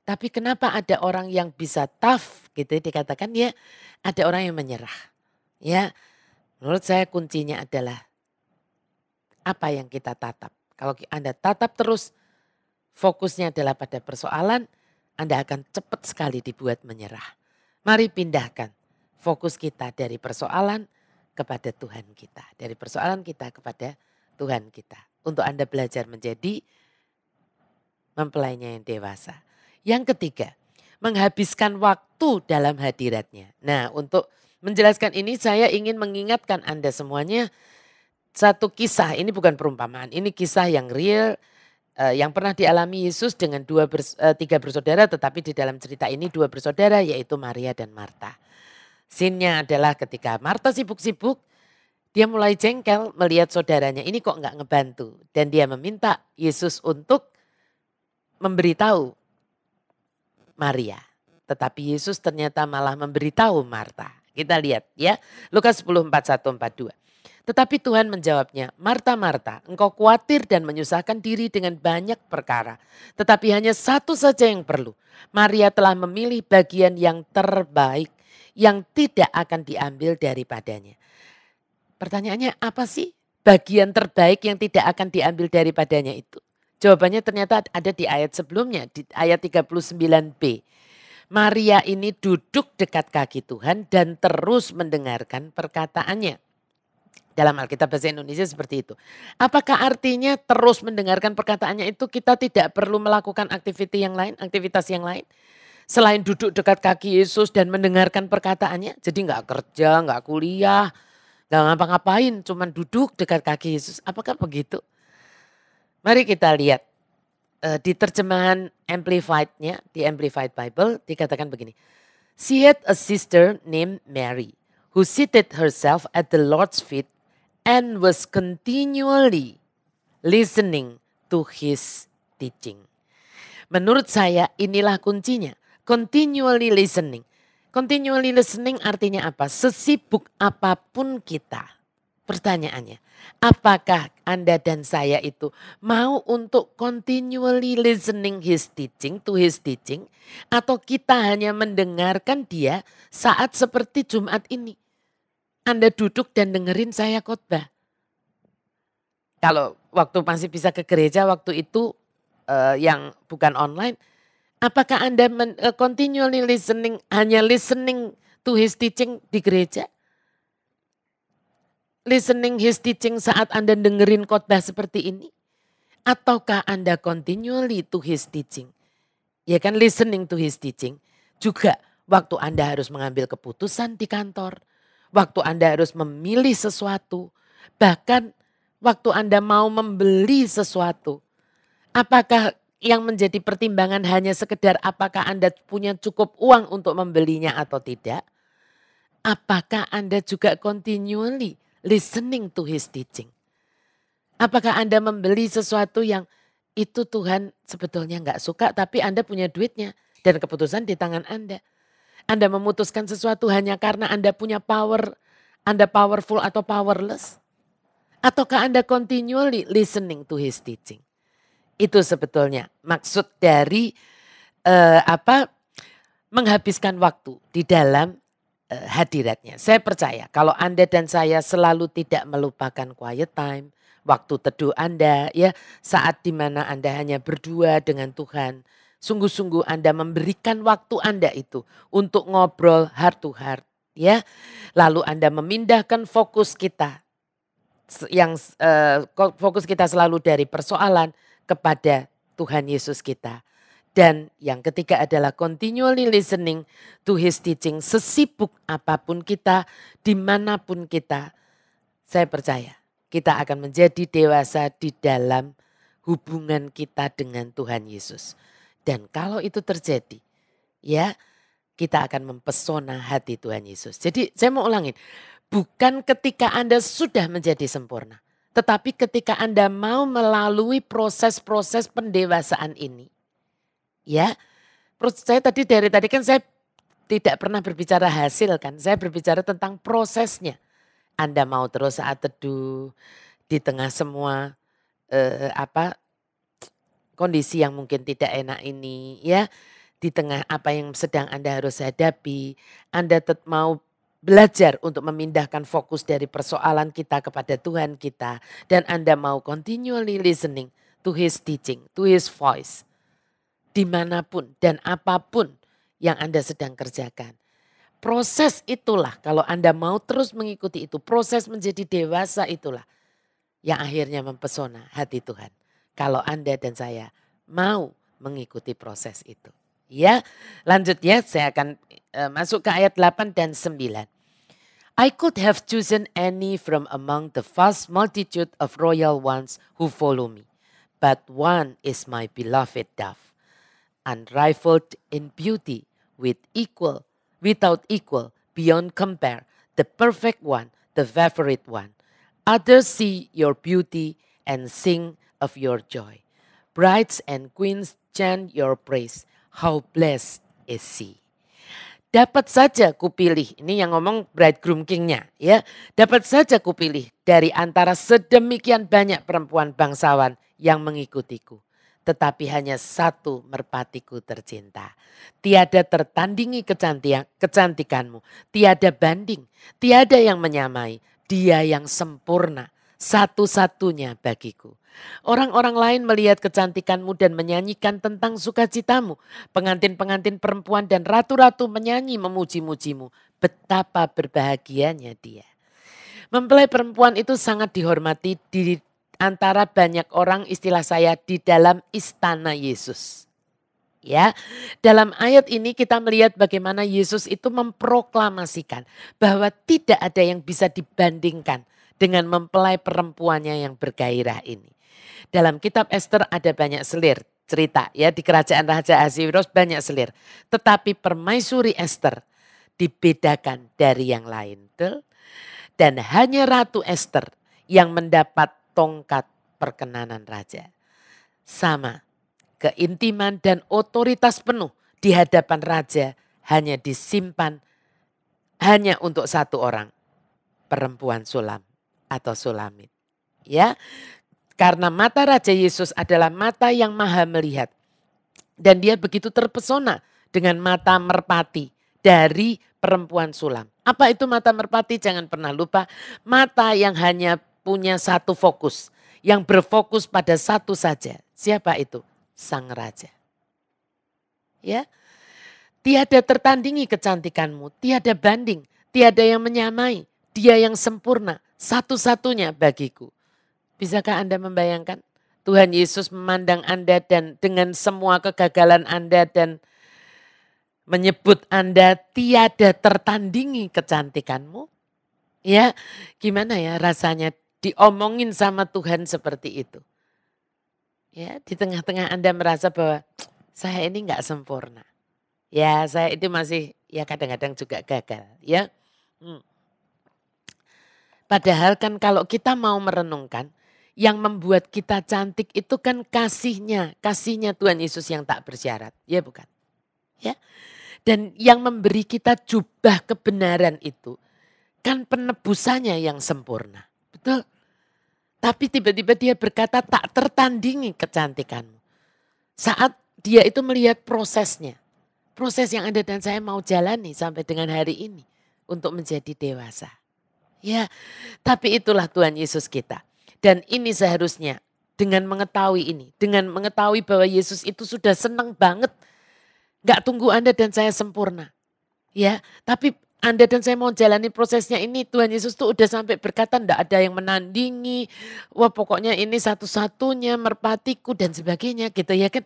Tapi kenapa ada orang yang bisa tough gitu ya, dikatakan ya ada orang yang menyerah. Ya menurut saya kuncinya adalah apa yang kita tatap. Kalau Anda tatap terus fokusnya adalah pada persoalan, Anda akan cepat sekali dibuat menyerah. Mari pindahkan fokus kita dari persoalan kepada Tuhan kita. Dari persoalan kita kepada Tuhan kita. Untuk Anda belajar menjadi mempelainya yang dewasa. Yang ketiga, menghabiskan waktu dalam hadiratnya. Nah untuk menjelaskan ini saya ingin mengingatkan Anda semuanya satu kisah, ini bukan perumpamaan, ini kisah yang real eh, yang pernah dialami Yesus dengan dua eh, tiga bersaudara tetapi di dalam cerita ini dua bersaudara yaitu Maria dan Marta. Sinnya adalah ketika Marta sibuk-sibuk dia mulai jengkel melihat saudaranya ini kok nggak ngebantu dan dia meminta Yesus untuk memberitahu Maria. Tetapi Yesus ternyata malah memberitahu Marta. Kita lihat ya, Lukas 1041 42. Tetapi Tuhan menjawabnya, Marta, Marta, engkau khawatir dan menyusahkan diri dengan banyak perkara. Tetapi hanya satu saja yang perlu. Maria telah memilih bagian yang terbaik, yang tidak akan diambil daripadanya. Pertanyaannya apa sih bagian terbaik yang tidak akan diambil daripadanya itu? Jawabannya ternyata ada di ayat sebelumnya, di ayat 39b. Maria ini duduk dekat kaki Tuhan dan terus mendengarkan perkataannya. Dalam Alkitab bahasa Indonesia seperti itu. Apakah artinya terus mendengarkan perkataannya itu kita tidak perlu melakukan aktivitas yang lain, aktivitas yang lain? Selain duduk dekat kaki Yesus dan mendengarkan perkataannya, jadi nggak kerja, nggak kuliah, nggak ngapa-ngapain, cuman duduk dekat kaki Yesus. Apakah begitu? Mari kita lihat eh, di terjemahan Amplified-nya, di Amplified Bible dikatakan begini. She had a sister named Mary who seated herself at the Lord's feet and was continually listening to his teaching. Menurut saya inilah kuncinya, continually listening. Continually listening artinya apa? Sesibuk apapun kita. Pertanyaannya, apakah Anda dan saya itu mau untuk continually listening his teaching to his teaching atau kita hanya mendengarkan dia saat seperti Jumat ini? Anda duduk dan dengerin saya khotbah. Kalau waktu masih bisa ke gereja waktu itu uh, yang bukan online, apakah Anda men, uh, continually listening hanya listening to his teaching di gereja? Listening his teaching saat Anda dengerin khotbah seperti ini? Ataukah Anda continually to his teaching? Ya kan listening to his teaching. Juga waktu Anda harus mengambil keputusan di kantor waktu Anda harus memilih sesuatu, bahkan waktu Anda mau membeli sesuatu. Apakah yang menjadi pertimbangan hanya sekedar apakah Anda punya cukup uang untuk membelinya atau tidak? Apakah Anda juga continually listening to his teaching? Apakah Anda membeli sesuatu yang itu Tuhan sebetulnya nggak suka tapi Anda punya duitnya dan keputusan di tangan Anda. Anda memutuskan sesuatu hanya karena Anda punya power, Anda powerful atau powerless? Ataukah Anda continually listening to his teaching? Itu sebetulnya maksud dari uh, apa menghabiskan waktu di dalam uh, hadiratnya. Saya percaya kalau Anda dan saya selalu tidak melupakan quiet time, waktu teduh Anda ya, saat di mana Anda hanya berdua dengan Tuhan sungguh-sungguh Anda memberikan waktu Anda itu untuk ngobrol heart to heart ya. Lalu Anda memindahkan fokus kita yang eh, fokus kita selalu dari persoalan kepada Tuhan Yesus kita. Dan yang ketiga adalah continually listening to his teaching. Sesibuk apapun kita, dimanapun kita, saya percaya kita akan menjadi dewasa di dalam hubungan kita dengan Tuhan Yesus. Dan kalau itu terjadi, ya kita akan mempesona hati Tuhan Yesus. Jadi saya mau ulangin, bukan ketika Anda sudah menjadi sempurna, tetapi ketika Anda mau melalui proses-proses pendewasaan ini. Ya, saya tadi dari tadi kan saya tidak pernah berbicara hasil kan, saya berbicara tentang prosesnya. Anda mau terus saat teduh di tengah semua eh, apa kondisi yang mungkin tidak enak ini ya di tengah apa yang sedang Anda harus hadapi, Anda tetap mau belajar untuk memindahkan fokus dari persoalan kita kepada Tuhan kita dan Anda mau continually listening to his teaching, to his voice. Dimanapun dan apapun yang Anda sedang kerjakan. Proses itulah kalau Anda mau terus mengikuti itu, proses menjadi dewasa itulah yang akhirnya mempesona hati Tuhan kalau Anda dan saya mau mengikuti proses itu. Ya, lanjut ya, saya akan uh, masuk ke ayat 8 dan 9. I could have chosen any from among the vast multitude of royal ones who follow me, but one is my beloved dove, unrivaled in beauty, with equal, without equal, beyond compare, the perfect one, the favorite one. Others see your beauty and sing of your joy. Brides and queens chant your praise. How blessed is she? Dapat saja kupilih, ini yang ngomong bridegroom kingnya ya. Dapat saja kupilih dari antara sedemikian banyak perempuan bangsawan yang mengikutiku. Tetapi hanya satu merpatiku tercinta. Tiada tertandingi kecantikanmu. Tiada banding. Tiada yang menyamai. Dia yang sempurna satu-satunya bagiku. Orang-orang lain melihat kecantikanmu dan menyanyikan tentang sukacitamu. Pengantin-pengantin perempuan dan ratu-ratu menyanyi memuji-mujimu. Betapa berbahagianya dia. Mempelai perempuan itu sangat dihormati di antara banyak orang istilah saya di dalam istana Yesus. Ya, dalam ayat ini kita melihat bagaimana Yesus itu memproklamasikan bahwa tidak ada yang bisa dibandingkan dengan mempelai perempuannya yang bergairah ini. Dalam kitab Esther ada banyak selir cerita ya di kerajaan Raja Ahasuerus banyak selir. Tetapi permaisuri Esther dibedakan dari yang lain. Tuh. Dan hanya Ratu Esther yang mendapat tongkat perkenanan raja. Sama, keintiman dan otoritas penuh di hadapan raja hanya disimpan hanya untuk satu orang, perempuan sulam atau sulamit. Ya. Karena mata Raja Yesus adalah mata yang maha melihat. Dan dia begitu terpesona dengan mata merpati dari perempuan sulam. Apa itu mata merpati? Jangan pernah lupa mata yang hanya punya satu fokus. Yang berfokus pada satu saja. Siapa itu? Sang Raja. Ya, Tiada tertandingi kecantikanmu, tiada banding, tiada yang menyamai. Dia yang sempurna, satu-satunya bagiku. Bisakah Anda membayangkan? Tuhan Yesus memandang Anda dan dengan semua kegagalan Anda dan menyebut Anda tiada tertandingi kecantikanmu. Ya, gimana ya rasanya diomongin sama Tuhan seperti itu. Ya, di tengah-tengah Anda merasa bahwa saya ini nggak sempurna. Ya, saya itu masih ya kadang-kadang juga gagal, ya. Hmm. Padahal kan kalau kita mau merenungkan, yang membuat kita cantik itu kan kasihnya, kasihnya Tuhan Yesus yang tak bersyarat, ya bukan? Ya. Dan yang memberi kita jubah kebenaran itu kan penebusannya yang sempurna. Betul? Tapi tiba-tiba dia berkata tak tertandingi kecantikanmu. Saat dia itu melihat prosesnya. Proses yang ada dan saya mau jalani sampai dengan hari ini untuk menjadi dewasa. Ya, tapi itulah Tuhan Yesus kita. Dan ini seharusnya dengan mengetahui ini, dengan mengetahui bahwa Yesus itu sudah senang banget. Gak tunggu Anda dan saya sempurna. Ya, tapi anda dan saya mau jalani prosesnya ini Tuhan Yesus tuh udah sampai berkata ndak ada yang menandingi. Wah pokoknya ini satu-satunya merpatiku dan sebagainya gitu ya kan.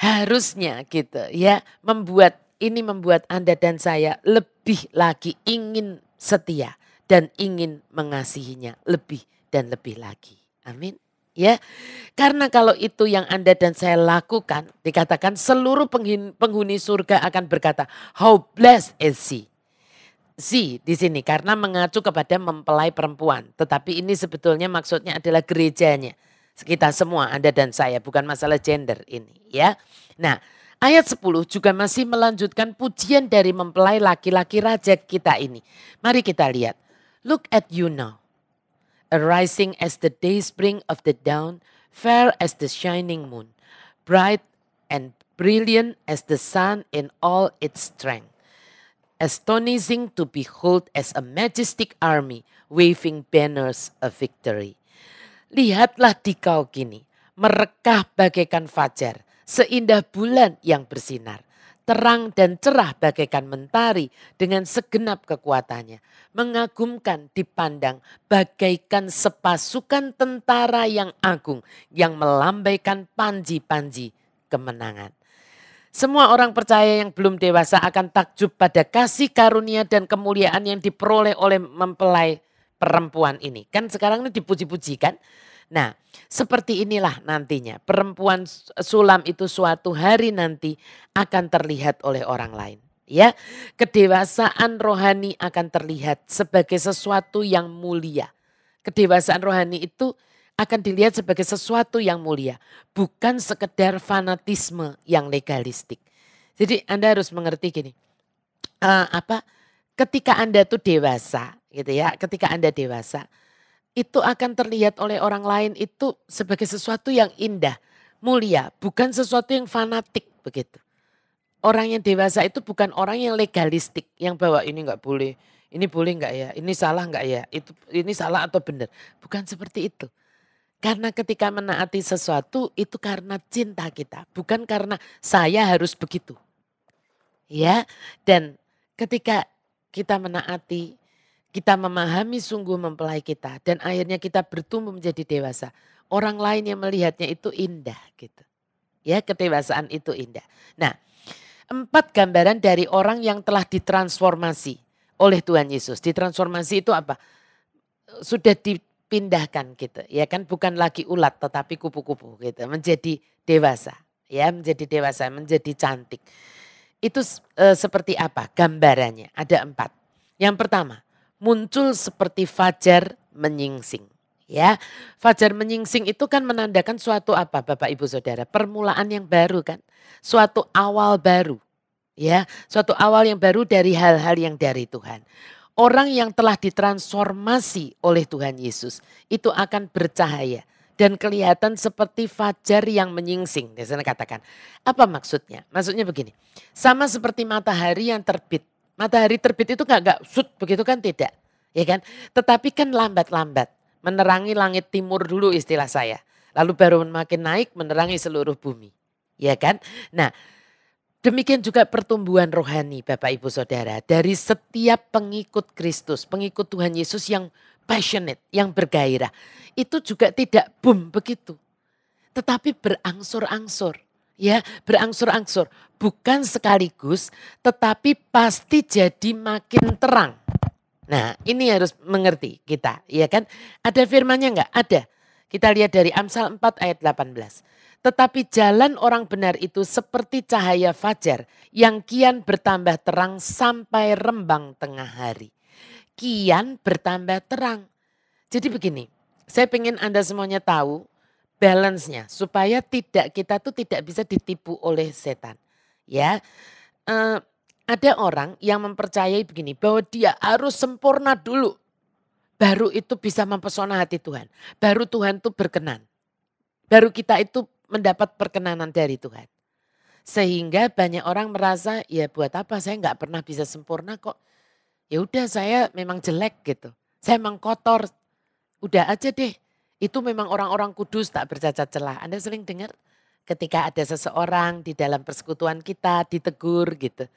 Harusnya gitu ya membuat ini membuat Anda dan saya lebih lagi ingin setia dan ingin mengasihinya lebih dan lebih lagi. Amin. Ya, karena kalau itu yang Anda dan saya lakukan, dikatakan seluruh penghuni surga akan berkata, "How blessed is she?" si di sini karena mengacu kepada mempelai perempuan. Tetapi ini sebetulnya maksudnya adalah gerejanya. Kita semua, Anda dan saya, bukan masalah gender ini ya. Nah ayat 10 juga masih melanjutkan pujian dari mempelai laki-laki raja kita ini. Mari kita lihat. Look at you now, arising as the day spring of the dawn, fair as the shining moon, bright and brilliant as the sun in all its strength, astonishing to behold as a majestic army waving banners of victory. Lihatlah dikau kini, merekah bagaikan fajar, seindah bulan yang bersinar terang dan cerah bagaikan mentari dengan segenap kekuatannya. Mengagumkan dipandang bagaikan sepasukan tentara yang agung yang melambaikan panji-panji kemenangan. Semua orang percaya yang belum dewasa akan takjub pada kasih karunia dan kemuliaan yang diperoleh oleh mempelai perempuan ini. Kan sekarang ini dipuji-puji kan? Nah seperti inilah nantinya perempuan sulam itu suatu hari nanti akan terlihat oleh orang lain. Ya, kedewasaan rohani akan terlihat sebagai sesuatu yang mulia. Kedewasaan rohani itu akan dilihat sebagai sesuatu yang mulia, bukan sekedar fanatisme yang legalistik. Jadi Anda harus mengerti gini. Uh, apa ketika Anda tuh dewasa gitu ya, ketika Anda dewasa, itu akan terlihat oleh orang lain itu sebagai sesuatu yang indah, mulia, bukan sesuatu yang fanatik begitu. Orang yang dewasa itu bukan orang yang legalistik, yang bawa ini nggak boleh, ini boleh nggak ya, ini salah nggak ya, itu ini salah atau benar, bukan seperti itu. Karena ketika menaati sesuatu itu karena cinta kita, bukan karena saya harus begitu. Ya, dan ketika kita menaati kita memahami sungguh mempelai kita dan akhirnya kita bertumbuh menjadi dewasa. Orang lain yang melihatnya itu indah gitu. Ya, kedewasaan itu indah. Nah, empat gambaran dari orang yang telah ditransformasi oleh Tuhan Yesus. Ditransformasi itu apa? Sudah dipindahkan gitu. Ya kan bukan lagi ulat tetapi kupu-kupu gitu, menjadi dewasa. Ya, menjadi dewasa, menjadi cantik. Itu e, seperti apa gambarannya? Ada empat. Yang pertama, muncul seperti fajar menyingsing. Ya, fajar menyingsing itu kan menandakan suatu apa Bapak Ibu Saudara? Permulaan yang baru kan? Suatu awal baru. Ya, suatu awal yang baru dari hal-hal yang dari Tuhan. Orang yang telah ditransformasi oleh Tuhan Yesus itu akan bercahaya dan kelihatan seperti fajar yang menyingsing. Di sana katakan, apa maksudnya? Maksudnya begini, sama seperti matahari yang terbit matahari terbit itu nggak nggak sud begitu kan tidak ya kan tetapi kan lambat-lambat menerangi langit timur dulu istilah saya lalu baru makin naik menerangi seluruh bumi ya kan nah Demikian juga pertumbuhan rohani Bapak Ibu Saudara dari setiap pengikut Kristus, pengikut Tuhan Yesus yang passionate, yang bergairah. Itu juga tidak boom begitu. Tetapi berangsur-angsur ya berangsur-angsur bukan sekaligus tetapi pasti jadi makin terang nah ini harus mengerti kita ya kan ada firmannya nggak ada kita lihat dari Amsal 4 ayat 18 tetapi jalan orang benar itu seperti cahaya fajar yang kian bertambah terang sampai rembang tengah hari kian bertambah terang jadi begini saya ingin anda semuanya tahu balance-nya supaya tidak kita tuh tidak bisa ditipu oleh setan. Ya. Uh, ada orang yang mempercayai begini bahwa dia harus sempurna dulu baru itu bisa mempesona hati Tuhan. Baru Tuhan tuh berkenan. Baru kita itu mendapat perkenanan dari Tuhan. Sehingga banyak orang merasa ya buat apa saya nggak pernah bisa sempurna kok. Ya udah saya memang jelek gitu. Saya memang kotor. Udah aja deh itu memang orang-orang kudus tak bercacat celah. Anda sering dengar ketika ada seseorang di dalam persekutuan kita ditegur gitu.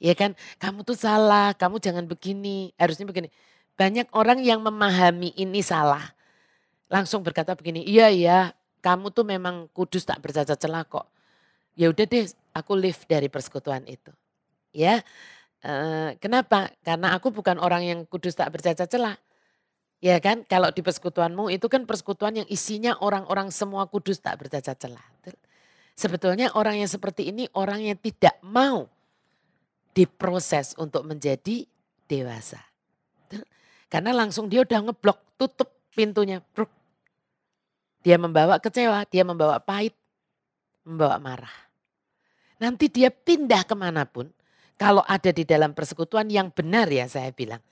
Ya kan, kamu tuh salah, kamu jangan begini, harusnya begini. Banyak orang yang memahami ini salah. Langsung berkata begini, iya ya kamu tuh memang kudus tak bercacat celah kok. Ya udah deh aku live dari persekutuan itu. Ya, e, kenapa? Karena aku bukan orang yang kudus tak bercacat celah. Ya kan, kalau di persekutuanmu itu kan persekutuan yang isinya orang-orang semua kudus tak bercacat celah. Sebetulnya orang yang seperti ini orang yang tidak mau diproses untuk menjadi dewasa. Karena langsung dia udah ngeblok, tutup pintunya. Dia membawa kecewa, dia membawa pahit, membawa marah. Nanti dia pindah kemanapun, kalau ada di dalam persekutuan yang benar ya saya bilang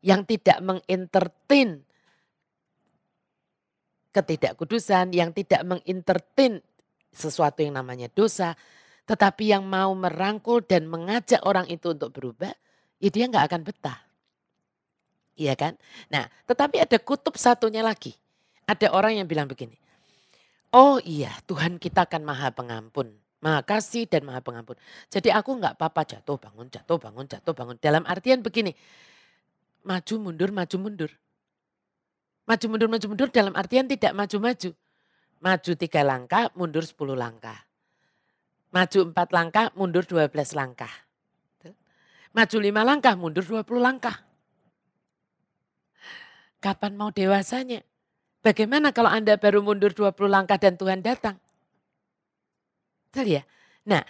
yang tidak mengentertain ketidakkudusan, yang tidak mengentertain sesuatu yang namanya dosa, tetapi yang mau merangkul dan mengajak orang itu untuk berubah, ya dia nggak akan betah. Iya kan? Nah, tetapi ada kutub satunya lagi. Ada orang yang bilang begini, oh iya Tuhan kita kan maha pengampun. Maha kasih dan maha pengampun. Jadi aku nggak apa-apa jatuh bangun, jatuh bangun, jatuh bangun. Dalam artian begini, maju mundur, maju mundur. Maju mundur, maju mundur dalam artian tidak maju-maju. Maju tiga langkah, mundur sepuluh langkah. Maju empat langkah, mundur dua belas langkah. Maju lima langkah, mundur dua puluh langkah. Kapan mau dewasanya? Bagaimana kalau Anda baru mundur dua puluh langkah dan Tuhan datang? Betul ya? Nah,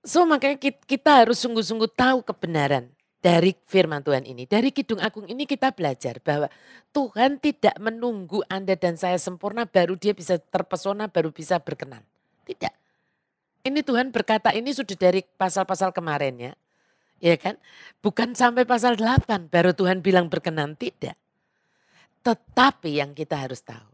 so makanya kita harus sungguh-sungguh tahu kebenaran dari firman Tuhan ini, dari Kidung Agung ini kita belajar bahwa Tuhan tidak menunggu Anda dan saya sempurna baru dia bisa terpesona, baru bisa berkenan. Tidak. Ini Tuhan berkata ini sudah dari pasal-pasal kemarin ya. Ya kan? Bukan sampai pasal 8 baru Tuhan bilang berkenan, tidak. Tetapi yang kita harus tahu,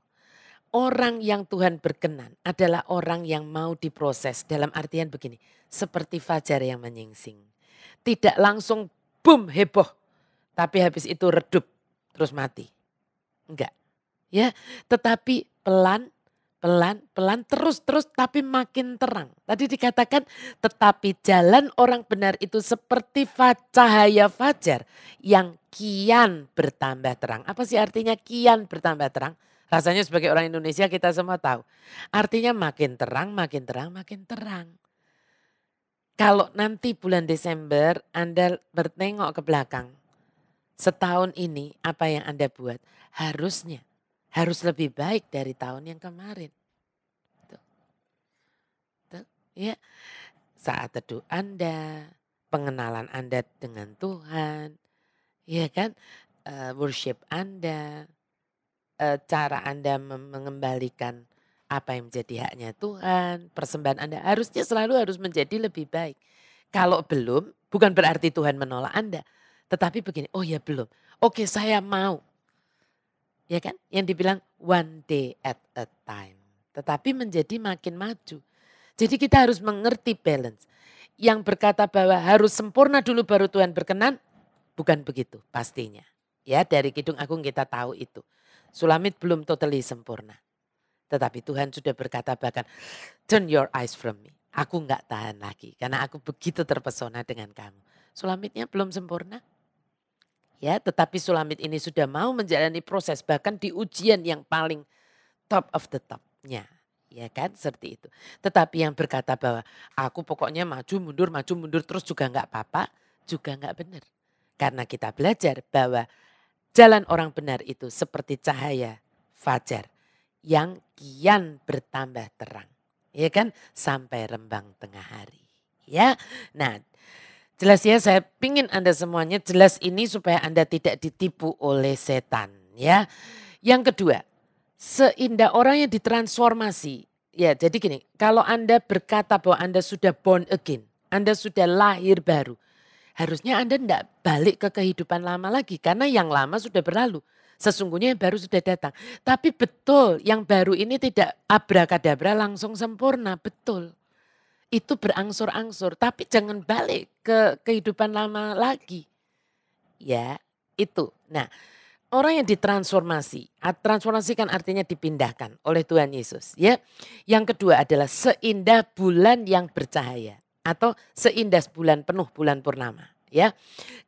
orang yang Tuhan berkenan adalah orang yang mau diproses. Dalam artian begini, seperti fajar yang menyingsing. Tidak langsung boom heboh. Tapi habis itu redup terus mati. Enggak. Ya, tetapi pelan pelan pelan terus terus tapi makin terang. Tadi dikatakan tetapi jalan orang benar itu seperti cahaya fajar yang kian bertambah terang. Apa sih artinya kian bertambah terang? Rasanya sebagai orang Indonesia kita semua tahu. Artinya makin terang, makin terang, makin terang. Kalau nanti bulan Desember Anda bertengok ke belakang, setahun ini apa yang Anda buat harusnya harus lebih baik dari tahun yang kemarin. Tuh. Tuh, ya. Saat teduh Anda, pengenalan Anda dengan Tuhan, ya kan? Uh, worship Anda, uh, cara Anda mengembalikan apa yang menjadi haknya Tuhan, persembahan Anda harusnya selalu harus menjadi lebih baik. Kalau belum, bukan berarti Tuhan menolak Anda. Tetapi begini, oh ya belum. Oke saya mau. Ya kan? Yang dibilang one day at a time. Tetapi menjadi makin maju. Jadi kita harus mengerti balance. Yang berkata bahwa harus sempurna dulu baru Tuhan berkenan, bukan begitu pastinya. Ya dari Kidung Agung kita tahu itu. Sulamit belum totally sempurna. Tetapi Tuhan sudah berkata bahkan, turn your eyes from me. Aku nggak tahan lagi karena aku begitu terpesona dengan kamu. Sulamitnya belum sempurna. Ya, tetapi Sulamit ini sudah mau menjalani proses bahkan di ujian yang paling top of the topnya. Ya kan, seperti itu. Tetapi yang berkata bahwa aku pokoknya maju mundur, maju mundur terus juga nggak apa-apa, juga nggak benar. Karena kita belajar bahwa jalan orang benar itu seperti cahaya fajar yang kian bertambah terang. Ya kan? Sampai rembang tengah hari. Ya, nah jelas ya saya pingin Anda semuanya jelas ini supaya Anda tidak ditipu oleh setan. Ya, yang kedua, seindah orang yang ditransformasi. Ya, jadi gini, kalau Anda berkata bahwa Anda sudah born again, Anda sudah lahir baru, harusnya Anda tidak balik ke kehidupan lama lagi karena yang lama sudah berlalu. Sesungguhnya yang baru sudah datang. Tapi betul yang baru ini tidak abrakadabra langsung sempurna, betul. Itu berangsur-angsur, tapi jangan balik ke kehidupan lama lagi. Ya, itu. Nah, orang yang ditransformasi, transformasi kan artinya dipindahkan oleh Tuhan Yesus. Ya, yang kedua adalah seindah bulan yang bercahaya atau seindah bulan penuh bulan purnama. Ya,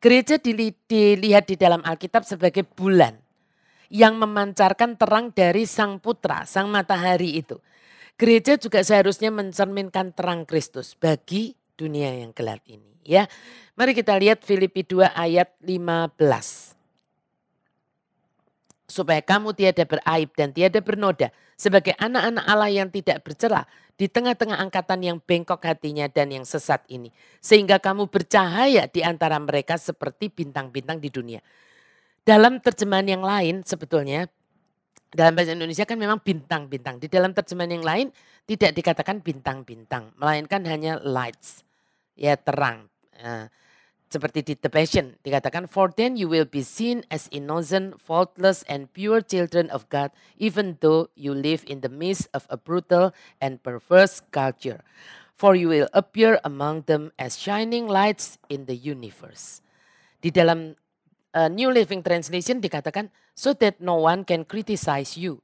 gereja dilihat di dalam Alkitab sebagai bulan yang memancarkan terang dari sang putra, sang matahari itu. Gereja juga seharusnya mencerminkan terang Kristus bagi dunia yang gelap ini. Ya, Mari kita lihat Filipi 2 ayat 15. Supaya kamu tiada beraib dan tiada bernoda sebagai anak-anak Allah yang tidak bercela di tengah-tengah angkatan yang bengkok hatinya dan yang sesat ini. Sehingga kamu bercahaya di antara mereka seperti bintang-bintang di dunia dalam terjemahan yang lain sebetulnya dalam bahasa Indonesia kan memang bintang-bintang. Di dalam terjemahan yang lain tidak dikatakan bintang-bintang, melainkan hanya lights, ya terang. Eh, seperti di The Passion dikatakan, For then you will be seen as innocent, faultless, and pure children of God, even though you live in the midst of a brutal and perverse culture. For you will appear among them as shining lights in the universe. Di dalam uh, New Living Translation dikatakan so that no one can criticize you.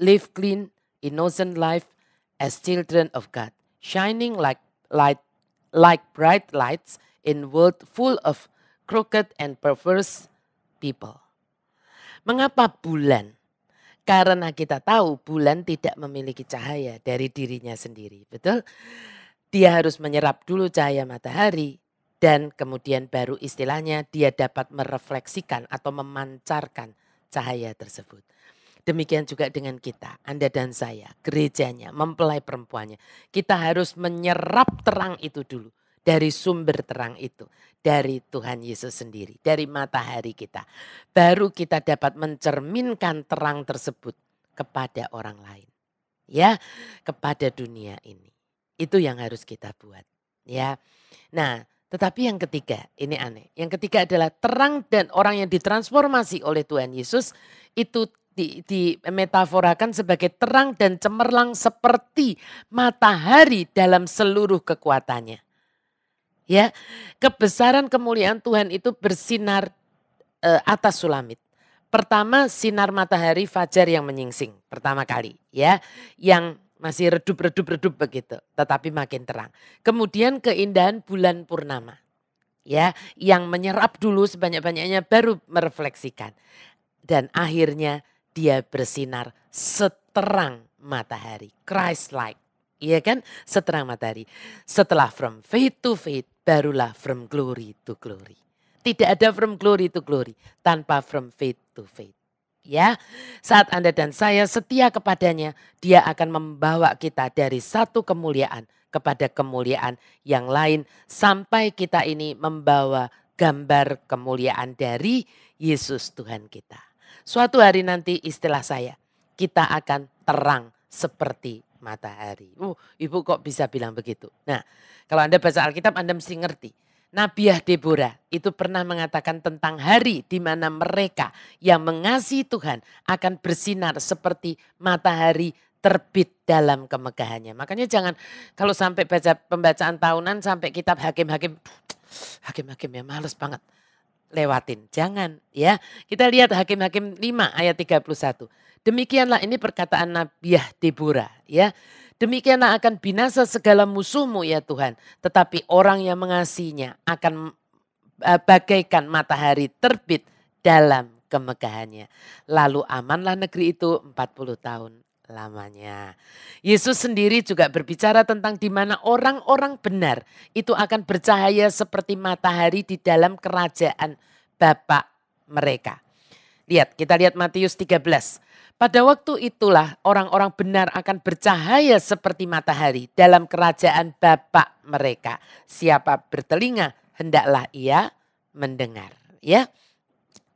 Live clean, innocent life as children of God, shining like light like bright lights in world full of crooked and perverse people. Mengapa bulan? Karena kita tahu bulan tidak memiliki cahaya dari dirinya sendiri, betul? Dia harus menyerap dulu cahaya matahari dan kemudian baru istilahnya dia dapat merefleksikan atau memancarkan cahaya tersebut. Demikian juga dengan kita, Anda dan saya, gerejanya, mempelai perempuannya. Kita harus menyerap terang itu dulu dari sumber terang itu, dari Tuhan Yesus sendiri, dari matahari kita. Baru kita dapat mencerminkan terang tersebut kepada orang lain. Ya, kepada dunia ini. Itu yang harus kita buat, ya. Nah, tetapi yang ketiga, ini aneh. Yang ketiga adalah terang dan orang yang ditransformasi oleh Tuhan Yesus itu di, metaforakan sebagai terang dan cemerlang seperti matahari dalam seluruh kekuatannya. Ya, kebesaran kemuliaan Tuhan itu bersinar e, atas sulamit. Pertama sinar matahari fajar yang menyingsing pertama kali ya, yang masih redup-redup-redup begitu, tetapi makin terang. Kemudian keindahan bulan purnama. Ya, yang menyerap dulu sebanyak-banyaknya baru merefleksikan. Dan akhirnya dia bersinar seterang matahari. Christ like. Iya kan? Seterang matahari. Setelah from faith to faith, barulah from glory to glory. Tidak ada from glory to glory tanpa from faith to faith. Ya, saat Anda dan saya setia kepadanya, Dia akan membawa kita dari satu kemuliaan kepada kemuliaan yang lain sampai kita ini membawa gambar kemuliaan dari Yesus Tuhan kita. Suatu hari nanti istilah saya, kita akan terang seperti matahari. Uh, ibu kok bisa bilang begitu? Nah, kalau Anda baca Alkitab Anda mesti ngerti Nabiah Deborah itu pernah mengatakan tentang hari di mana mereka yang mengasihi Tuhan akan bersinar seperti matahari terbit dalam kemegahannya. Makanya jangan kalau sampai baca pembacaan tahunan sampai kitab hakim-hakim, hakim-hakim ya males banget lewatin. Jangan ya. Kita lihat Hakim-hakim 5 ayat 31. Demikianlah ini perkataan Nabiah Deborah ya. Demikianlah akan binasa segala musuhmu ya Tuhan. Tetapi orang yang mengasihinya akan eh, bagaikan matahari terbit dalam kemegahannya. Lalu amanlah negeri itu 40 tahun lamanya. Yesus sendiri juga berbicara tentang di mana orang-orang benar itu akan bercahaya seperti matahari di dalam kerajaan Bapa mereka. Lihat, kita lihat Matius 13 pada waktu itulah orang-orang benar akan bercahaya seperti matahari dalam kerajaan Bapak mereka. Siapa bertelinga hendaklah ia mendengar, ya.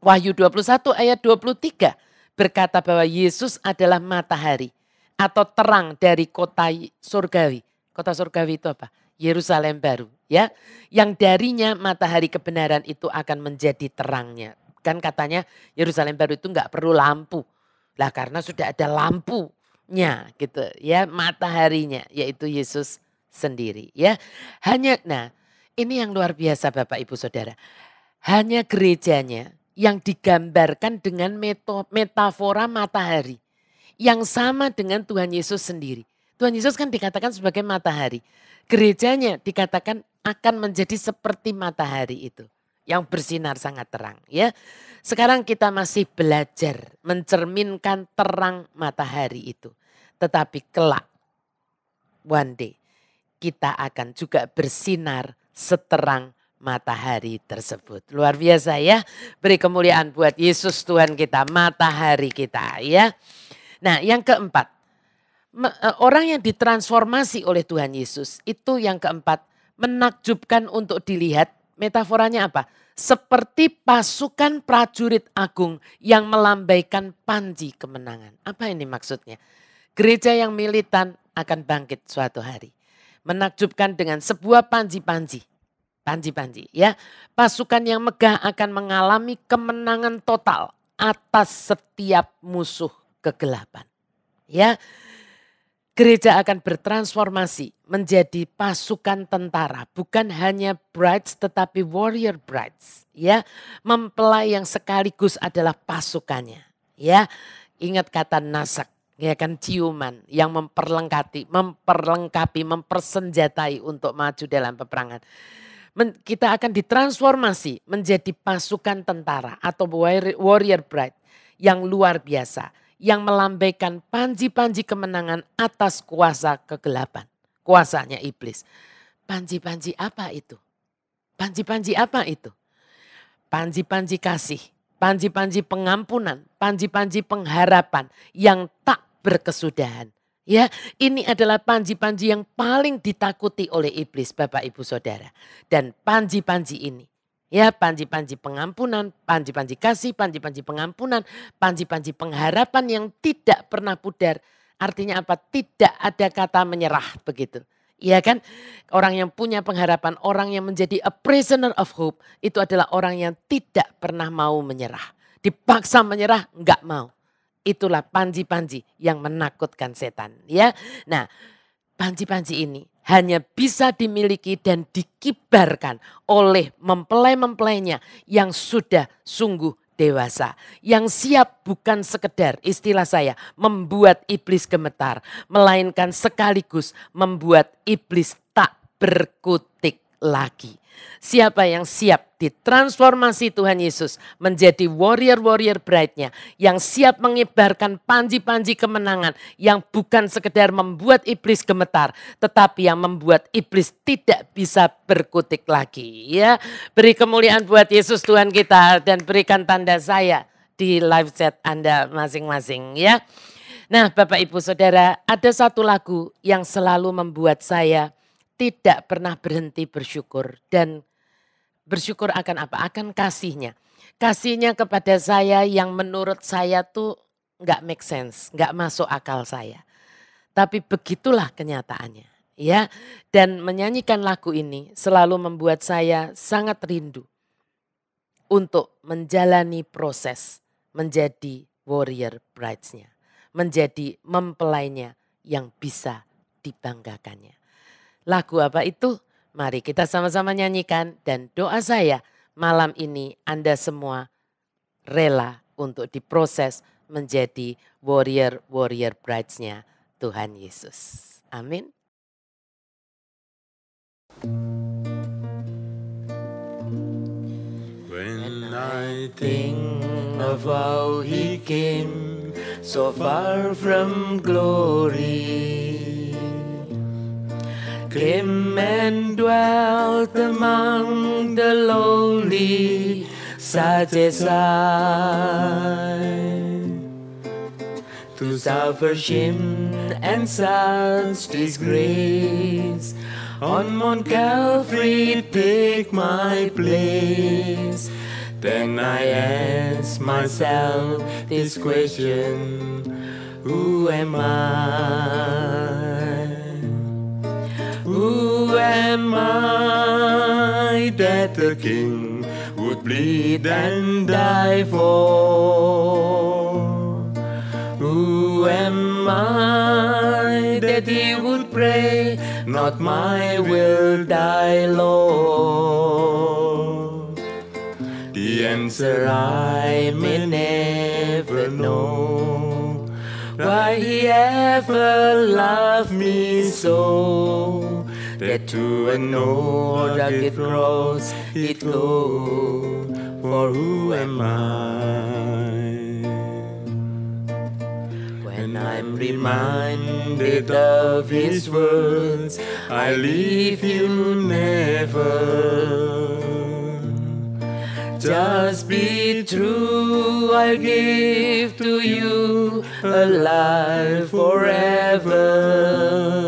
Wahyu 21 ayat 23 berkata bahwa Yesus adalah matahari atau terang dari kota surgawi. Kota surgawi itu apa? Yerusalem baru, ya. Yang darinya matahari kebenaran itu akan menjadi terangnya. Kan katanya Yerusalem baru itu nggak perlu lampu lah karena sudah ada lampunya gitu ya, mataharinya yaitu Yesus sendiri ya. Hanya nah ini yang luar biasa Bapak Ibu Saudara. Hanya gerejanya yang digambarkan dengan meto, metafora matahari yang sama dengan Tuhan Yesus sendiri. Tuhan Yesus kan dikatakan sebagai matahari. Gerejanya dikatakan akan menjadi seperti matahari itu yang bersinar sangat terang ya. Sekarang kita masih belajar mencerminkan terang matahari itu. Tetapi kelak one day kita akan juga bersinar seterang matahari tersebut. Luar biasa ya. Beri kemuliaan buat Yesus Tuhan kita, matahari kita ya. Nah, yang keempat. E, orang yang ditransformasi oleh Tuhan Yesus itu yang keempat menakjubkan untuk dilihat Metaforanya apa? Seperti pasukan prajurit agung yang melambaikan panji kemenangan. Apa ini maksudnya? Gereja yang militan akan bangkit suatu hari. Menakjubkan dengan sebuah panji-panji. Panji-panji ya. Pasukan yang megah akan mengalami kemenangan total atas setiap musuh kegelapan. Ya. Gereja akan bertransformasi menjadi pasukan tentara, bukan hanya brides tetapi warrior brides, ya. Mempelai yang sekaligus adalah pasukannya, ya. Ingat kata nasak, ya kan ciuman yang memperlengkapi, memperlengkapi, mempersenjatai untuk maju dalam peperangan. Men, kita akan ditransformasi menjadi pasukan tentara atau warrior bride yang luar biasa yang melambaikan panji-panji kemenangan atas kuasa kegelapan. Kuasanya iblis. Panji-panji apa itu? Panji-panji apa itu? Panji-panji kasih, panji-panji pengampunan, panji-panji pengharapan yang tak berkesudahan. Ya, ini adalah panji-panji yang paling ditakuti oleh iblis, Bapak Ibu Saudara. Dan panji-panji ini Ya panji-panji pengampunan, panji-panji kasih, panji-panji pengampunan, panji-panji pengharapan yang tidak pernah pudar. Artinya apa? Tidak ada kata menyerah begitu. Ya kan? Orang yang punya pengharapan, orang yang menjadi a prisoner of hope itu adalah orang yang tidak pernah mau menyerah. Dipaksa menyerah, enggak mau. Itulah panji-panji yang menakutkan setan. Ya, Nah panci-panci ini hanya bisa dimiliki dan dikibarkan oleh mempelai-mempelainya yang sudah sungguh dewasa. Yang siap bukan sekedar istilah saya membuat iblis gemetar. Melainkan sekaligus membuat iblis tak berkutik lagi. Siapa yang siap ditransformasi Tuhan Yesus menjadi warrior-warrior brightnya. Yang siap mengibarkan panji-panji kemenangan. Yang bukan sekedar membuat iblis gemetar. Tetapi yang membuat iblis tidak bisa berkutik lagi. Ya, Beri kemuliaan buat Yesus Tuhan kita. Dan berikan tanda saya di live chat Anda masing-masing ya. Nah Bapak Ibu Saudara ada satu lagu yang selalu membuat saya tidak pernah berhenti bersyukur dan bersyukur akan apa? Akan kasihnya. Kasihnya kepada saya yang menurut saya tuh nggak make sense, nggak masuk akal saya. Tapi begitulah kenyataannya. Ya, dan menyanyikan lagu ini selalu membuat saya sangat rindu untuk menjalani proses menjadi warrior brides-nya, menjadi mempelainya yang bisa dibanggakannya. Lagu apa itu? Mari kita sama-sama nyanyikan dan doa saya malam ini Anda semua rela untuk diproses menjadi warrior-warrior brides-nya Tuhan Yesus. Amin. When I think of how he came so far from glory Came and dwelt among the lowly, such as I. To suffer shame and such disgrace, on Mount Calvary take my place. Then I ask myself this question Who am I? am I that the king would bleed and die for? Who am I that he would pray, not my will, thy Lord? The answer I may never know. Why he ever loved me so? that to an old rugged cross it goes, for who am I? When I'm reminded of his words, I leave you never. Just be true, I give to you a life forever.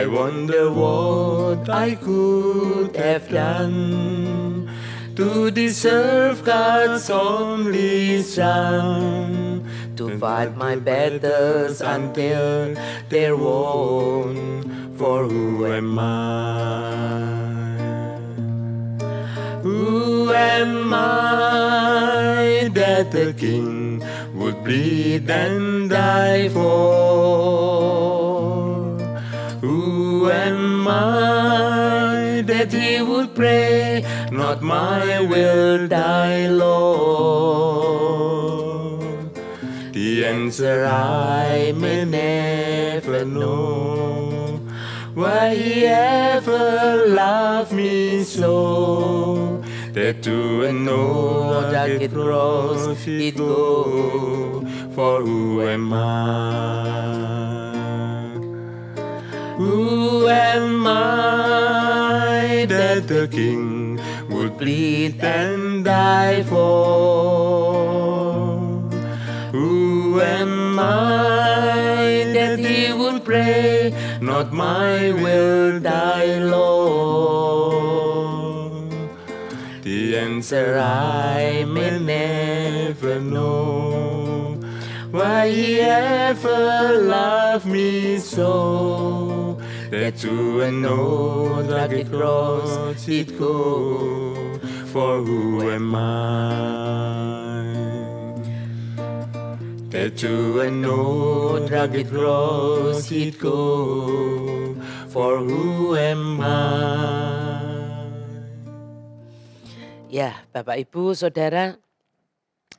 I wonder what I could have done to deserve God's only Son, to fight my battles until they're won. For who am I? Who am I that the King would bleed and die for? who am I that he would pray, not my will, thy Lord? The answer I may never know. Why he ever loved me so that to and no that it grows, it goes For who am I? Who am I that the king would bleed and die for? Who am I that he would pray, not my will, thy Lord? The answer I may never know why he ever loved me so. that to an old rugged cross it go, for who am I? That to an old rugged cross it go, for who am I? Ya, Bapak Ibu, Saudara,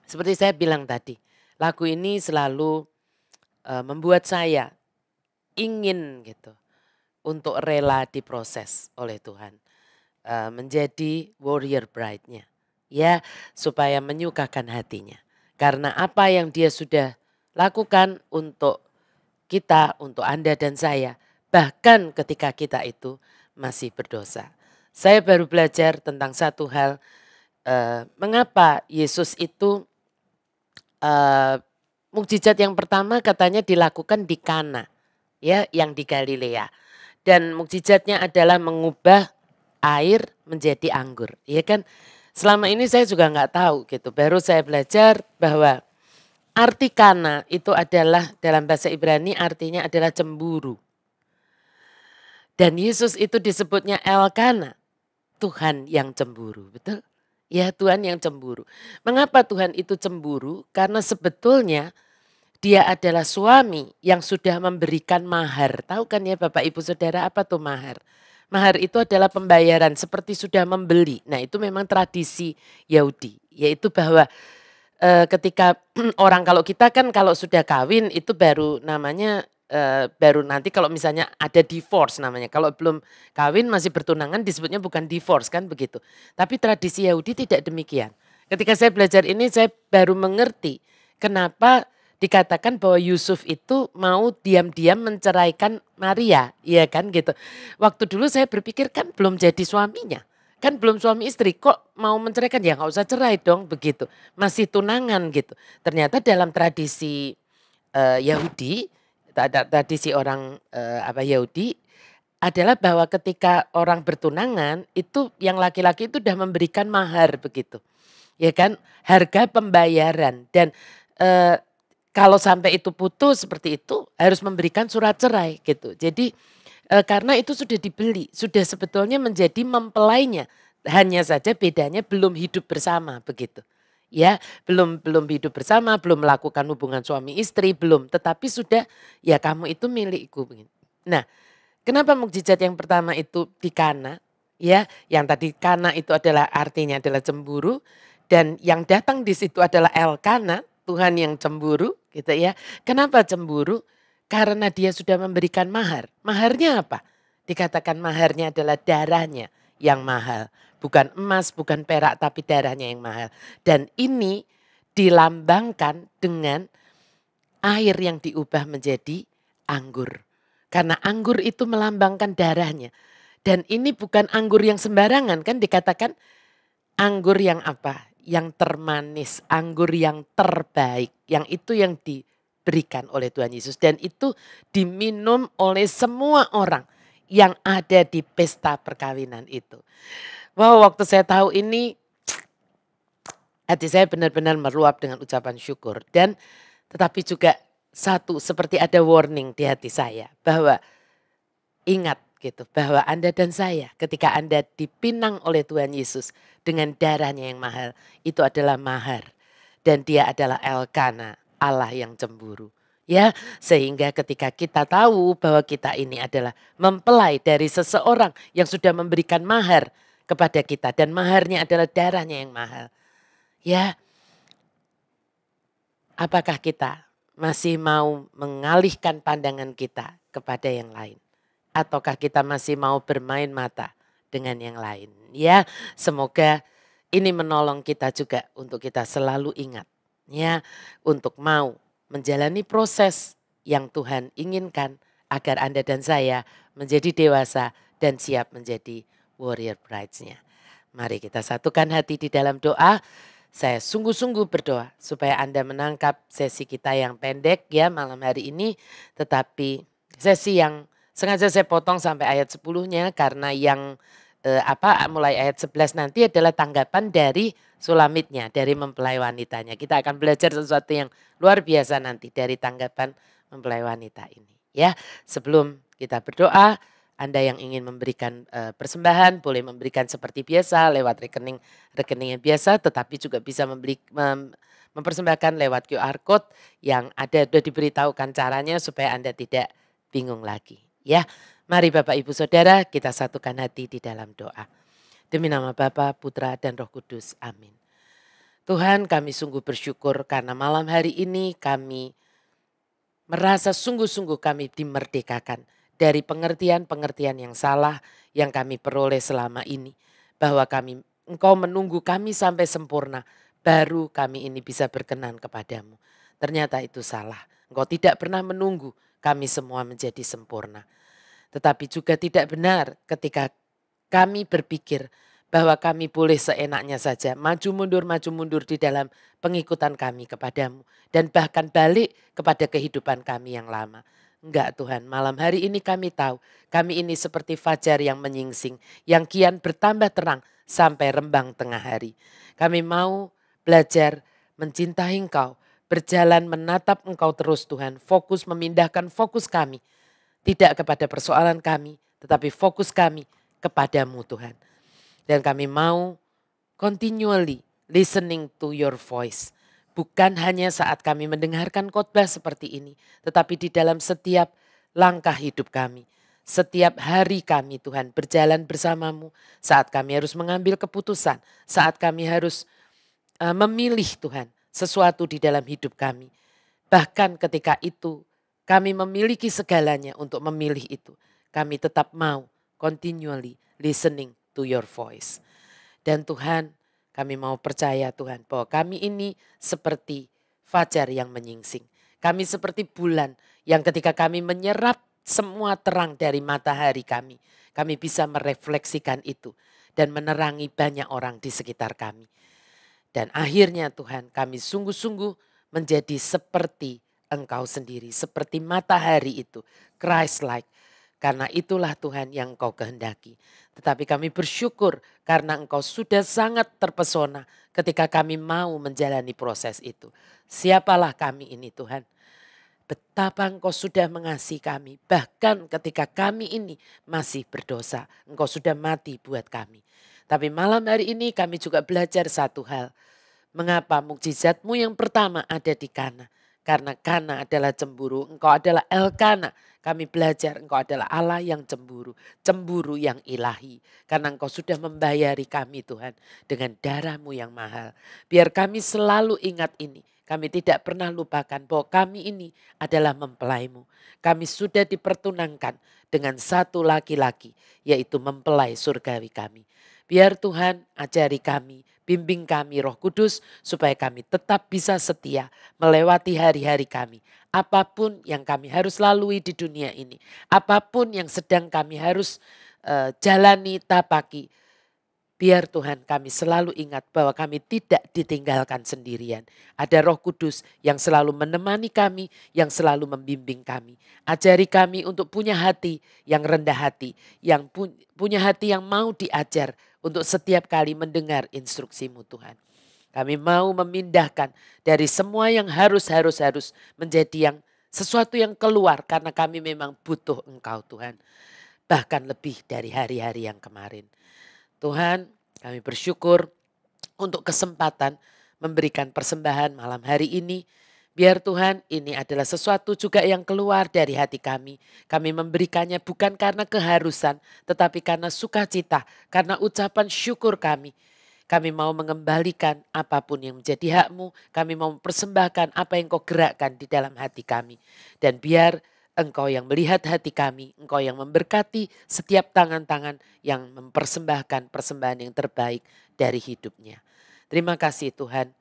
seperti saya bilang tadi, lagu ini selalu uh, membuat saya ingin gitu untuk rela diproses oleh Tuhan. Uh, menjadi warrior bride-nya. Ya, supaya menyukakan hatinya. Karena apa yang dia sudah lakukan untuk kita, untuk Anda dan saya. Bahkan ketika kita itu masih berdosa. Saya baru belajar tentang satu hal. Uh, mengapa Yesus itu uh, mukjizat yang pertama katanya dilakukan di Kana, ya, yang di Galilea dan mukjizatnya adalah mengubah air menjadi anggur. Iya kan? Selama ini saya juga nggak tahu gitu. Baru saya belajar bahwa arti kana itu adalah dalam bahasa Ibrani artinya adalah cemburu. Dan Yesus itu disebutnya Elkana, Tuhan yang cemburu, betul? Ya Tuhan yang cemburu. Mengapa Tuhan itu cemburu? Karena sebetulnya dia adalah suami yang sudah memberikan mahar. Tahu kan ya Bapak Ibu Saudara apa tuh mahar? Mahar itu adalah pembayaran seperti sudah membeli. Nah itu memang tradisi Yahudi. Yaitu bahwa e, ketika orang kalau kita kan kalau sudah kawin itu baru namanya e, baru nanti kalau misalnya ada divorce namanya. Kalau belum kawin masih bertunangan disebutnya bukan divorce kan begitu. Tapi tradisi Yahudi tidak demikian. Ketika saya belajar ini saya baru mengerti kenapa dikatakan bahwa Yusuf itu mau diam-diam menceraikan Maria, iya kan gitu. Waktu dulu saya berpikir kan belum jadi suaminya, kan belum suami istri, kok mau menceraikan ya nggak usah cerai dong begitu, masih tunangan gitu. Ternyata dalam tradisi uh, Yahudi, tradisi orang uh, apa Yahudi adalah bahwa ketika orang bertunangan itu yang laki-laki itu sudah memberikan mahar begitu, ya kan harga pembayaran dan uh, kalau sampai itu putus seperti itu harus memberikan surat cerai gitu. Jadi e, karena itu sudah dibeli, sudah sebetulnya menjadi mempelainya. Hanya saja bedanya belum hidup bersama begitu. Ya, belum belum hidup bersama, belum melakukan hubungan suami istri, belum, tetapi sudah ya kamu itu milikku begitu. Nah, kenapa mukjizat yang pertama itu di Kana? Ya, yang tadi Kana itu adalah artinya adalah cemburu dan yang datang di situ adalah Elkana Tuhan yang cemburu gitu ya. Kenapa cemburu? Karena dia sudah memberikan mahar. Maharnya apa? Dikatakan maharnya adalah darahnya yang mahal. Bukan emas, bukan perak, tapi darahnya yang mahal. Dan ini dilambangkan dengan air yang diubah menjadi anggur. Karena anggur itu melambangkan darahnya. Dan ini bukan anggur yang sembarangan kan dikatakan anggur yang apa? yang termanis, anggur yang terbaik, yang itu yang diberikan oleh Tuhan Yesus dan itu diminum oleh semua orang yang ada di pesta perkawinan itu. Wow, waktu saya tahu ini hati saya benar-benar meluap dengan ucapan syukur dan tetapi juga satu seperti ada warning di hati saya bahwa ingat gitu bahwa Anda dan saya ketika Anda dipinang oleh Tuhan Yesus dengan darahnya yang mahal itu adalah mahar dan dia adalah Elkana Allah yang cemburu ya sehingga ketika kita tahu bahwa kita ini adalah mempelai dari seseorang yang sudah memberikan mahar kepada kita dan maharnya adalah darahnya yang mahal ya apakah kita masih mau mengalihkan pandangan kita kepada yang lain ataukah kita masih mau bermain mata dengan yang lain. Ya, semoga ini menolong kita juga untuk kita selalu ingat ya untuk mau menjalani proses yang Tuhan inginkan agar Anda dan saya menjadi dewasa dan siap menjadi warrior brides-nya. Mari kita satukan hati di dalam doa. Saya sungguh-sungguh berdoa supaya Anda menangkap sesi kita yang pendek ya malam hari ini tetapi sesi yang Sengaja saya potong sampai ayat 10-nya karena yang eh, apa mulai ayat 11 nanti adalah tanggapan dari sulamitnya, dari mempelai wanitanya. Kita akan belajar sesuatu yang luar biasa nanti dari tanggapan mempelai wanita ini. Ya, sebelum kita berdoa, anda yang ingin memberikan e, persembahan boleh memberikan seperti biasa lewat rekening rekening yang biasa, tetapi juga bisa membeli, mem, mempersembahkan lewat QR code yang ada sudah diberitahukan caranya supaya Anda tidak bingung lagi. Ya, mari Bapak Ibu Saudara kita satukan hati di dalam doa. Demi nama Bapa, Putra, dan Roh Kudus. Amin. Tuhan kami sungguh bersyukur karena malam hari ini kami merasa sungguh-sungguh kami dimerdekakan dari pengertian-pengertian yang salah yang kami peroleh selama ini. Bahwa kami engkau menunggu kami sampai sempurna baru kami ini bisa berkenan kepadamu. Ternyata itu salah. Engkau tidak pernah menunggu kami semua menjadi sempurna. Tetapi juga tidak benar ketika kami berpikir bahwa kami boleh seenaknya saja maju mundur maju mundur di dalam pengikutan kami kepadamu dan bahkan balik kepada kehidupan kami yang lama. Enggak Tuhan, malam hari ini kami tahu kami ini seperti fajar yang menyingsing, yang kian bertambah terang sampai rembang tengah hari. Kami mau belajar mencintai Engkau berjalan menatap Engkau terus Tuhan. Fokus memindahkan fokus kami. Tidak kepada persoalan kami, tetapi fokus kami kepadamu Tuhan. Dan kami mau continually listening to your voice. Bukan hanya saat kami mendengarkan khotbah seperti ini, tetapi di dalam setiap langkah hidup kami. Setiap hari kami Tuhan berjalan bersamamu saat kami harus mengambil keputusan, saat kami harus eh, memilih Tuhan sesuatu di dalam hidup kami. Bahkan ketika itu kami memiliki segalanya untuk memilih itu. Kami tetap mau continually listening to your voice. Dan Tuhan kami mau percaya Tuhan bahwa kami ini seperti fajar yang menyingsing. Kami seperti bulan yang ketika kami menyerap semua terang dari matahari kami. Kami bisa merefleksikan itu dan menerangi banyak orang di sekitar kami. Dan akhirnya Tuhan kami sungguh-sungguh menjadi seperti engkau sendiri. Seperti matahari itu, Christ-like. Karena itulah Tuhan yang engkau kehendaki. Tetapi kami bersyukur karena engkau sudah sangat terpesona ketika kami mau menjalani proses itu. Siapalah kami ini Tuhan betapa engkau sudah mengasihi kami. Bahkan ketika kami ini masih berdosa, engkau sudah mati buat kami. Tapi malam hari ini kami juga belajar satu hal. Mengapa mukjizatmu yang pertama ada di Kana? Karena Kana adalah cemburu, engkau adalah Elkana. Kami belajar engkau adalah Allah yang cemburu, cemburu yang ilahi. Karena engkau sudah membayari kami Tuhan dengan darahmu yang mahal. Biar kami selalu ingat ini. Kami tidak pernah lupakan bahwa kami ini adalah mempelaimu. Kami sudah dipertunangkan dengan satu laki-laki, yaitu mempelai surgawi kami. Biar Tuhan ajari kami, bimbing kami Roh Kudus supaya kami tetap bisa setia melewati hari-hari kami. Apapun yang kami harus lalui di dunia ini, apapun yang sedang kami harus uh, jalani tapaki, biar Tuhan kami selalu ingat bahwa kami tidak ditinggalkan sendirian. Ada roh kudus yang selalu menemani kami, yang selalu membimbing kami. Ajari kami untuk punya hati yang rendah hati, yang punya hati yang mau diajar untuk setiap kali mendengar instruksimu Tuhan. Kami mau memindahkan dari semua yang harus-harus-harus menjadi yang sesuatu yang keluar karena kami memang butuh Engkau Tuhan. Bahkan lebih dari hari-hari yang kemarin. Tuhan kami bersyukur untuk kesempatan memberikan persembahan malam hari ini Biar Tuhan ini adalah sesuatu juga yang keluar dari hati kami. Kami memberikannya bukan karena keharusan, tetapi karena sukacita, karena ucapan syukur kami. Kami mau mengembalikan apapun yang menjadi hakmu. Kami mau mempersembahkan apa yang kau gerakkan di dalam hati kami. Dan biar engkau yang melihat hati kami. Engkau yang memberkati setiap tangan-tangan yang mempersembahkan persembahan yang terbaik dari hidupnya. Terima kasih Tuhan.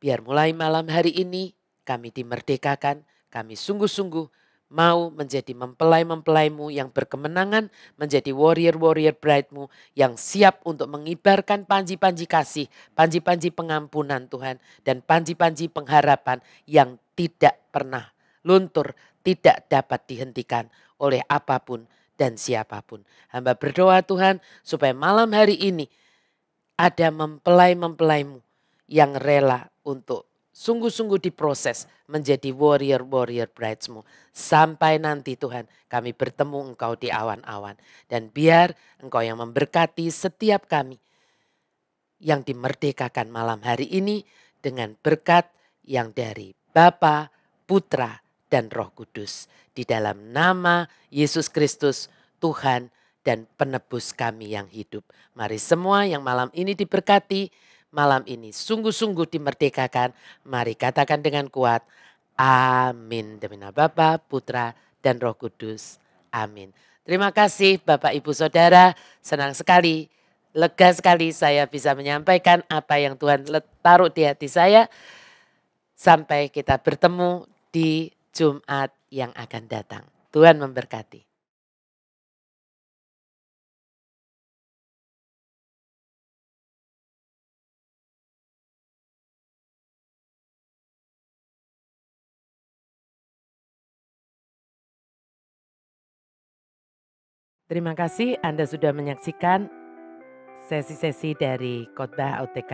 Biar mulai malam hari ini kami dimerdekakan, kami sungguh-sungguh mau menjadi mempelai-mempelaimu yang berkemenangan, menjadi warrior-warrior bride-mu yang siap untuk mengibarkan panji-panji kasih, panji-panji pengampunan Tuhan, dan panji-panji pengharapan yang tidak pernah luntur, tidak dapat dihentikan oleh apapun dan siapapun. Hamba berdoa Tuhan supaya malam hari ini ada mempelai-mempelaimu yang rela untuk sungguh-sungguh diproses menjadi warrior-warrior bridesmu. Sampai nanti Tuhan kami bertemu engkau di awan-awan. Dan biar engkau yang memberkati setiap kami yang dimerdekakan malam hari ini dengan berkat yang dari Bapa, Putra, dan Roh Kudus. Di dalam nama Yesus Kristus, Tuhan dan penebus kami yang hidup. Mari semua yang malam ini diberkati, malam ini sungguh-sungguh dimerdekakan. Mari katakan dengan kuat. Amin. Demi nama Bapa, Putra, dan Roh Kudus. Amin. Terima kasih Bapak Ibu Saudara. Senang sekali, lega sekali saya bisa menyampaikan apa yang Tuhan taruh di hati saya. Sampai kita bertemu di Jumat yang akan datang. Tuhan memberkati. Terima kasih Anda sudah menyaksikan sesi-sesi dari khotbah OTK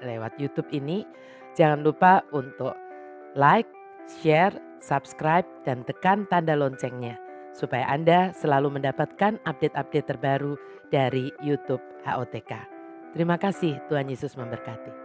lewat YouTube ini. Jangan lupa untuk like, share, subscribe, dan tekan tanda loncengnya supaya Anda selalu mendapatkan update-update terbaru dari YouTube HOTK. Terima kasih Tuhan Yesus memberkati.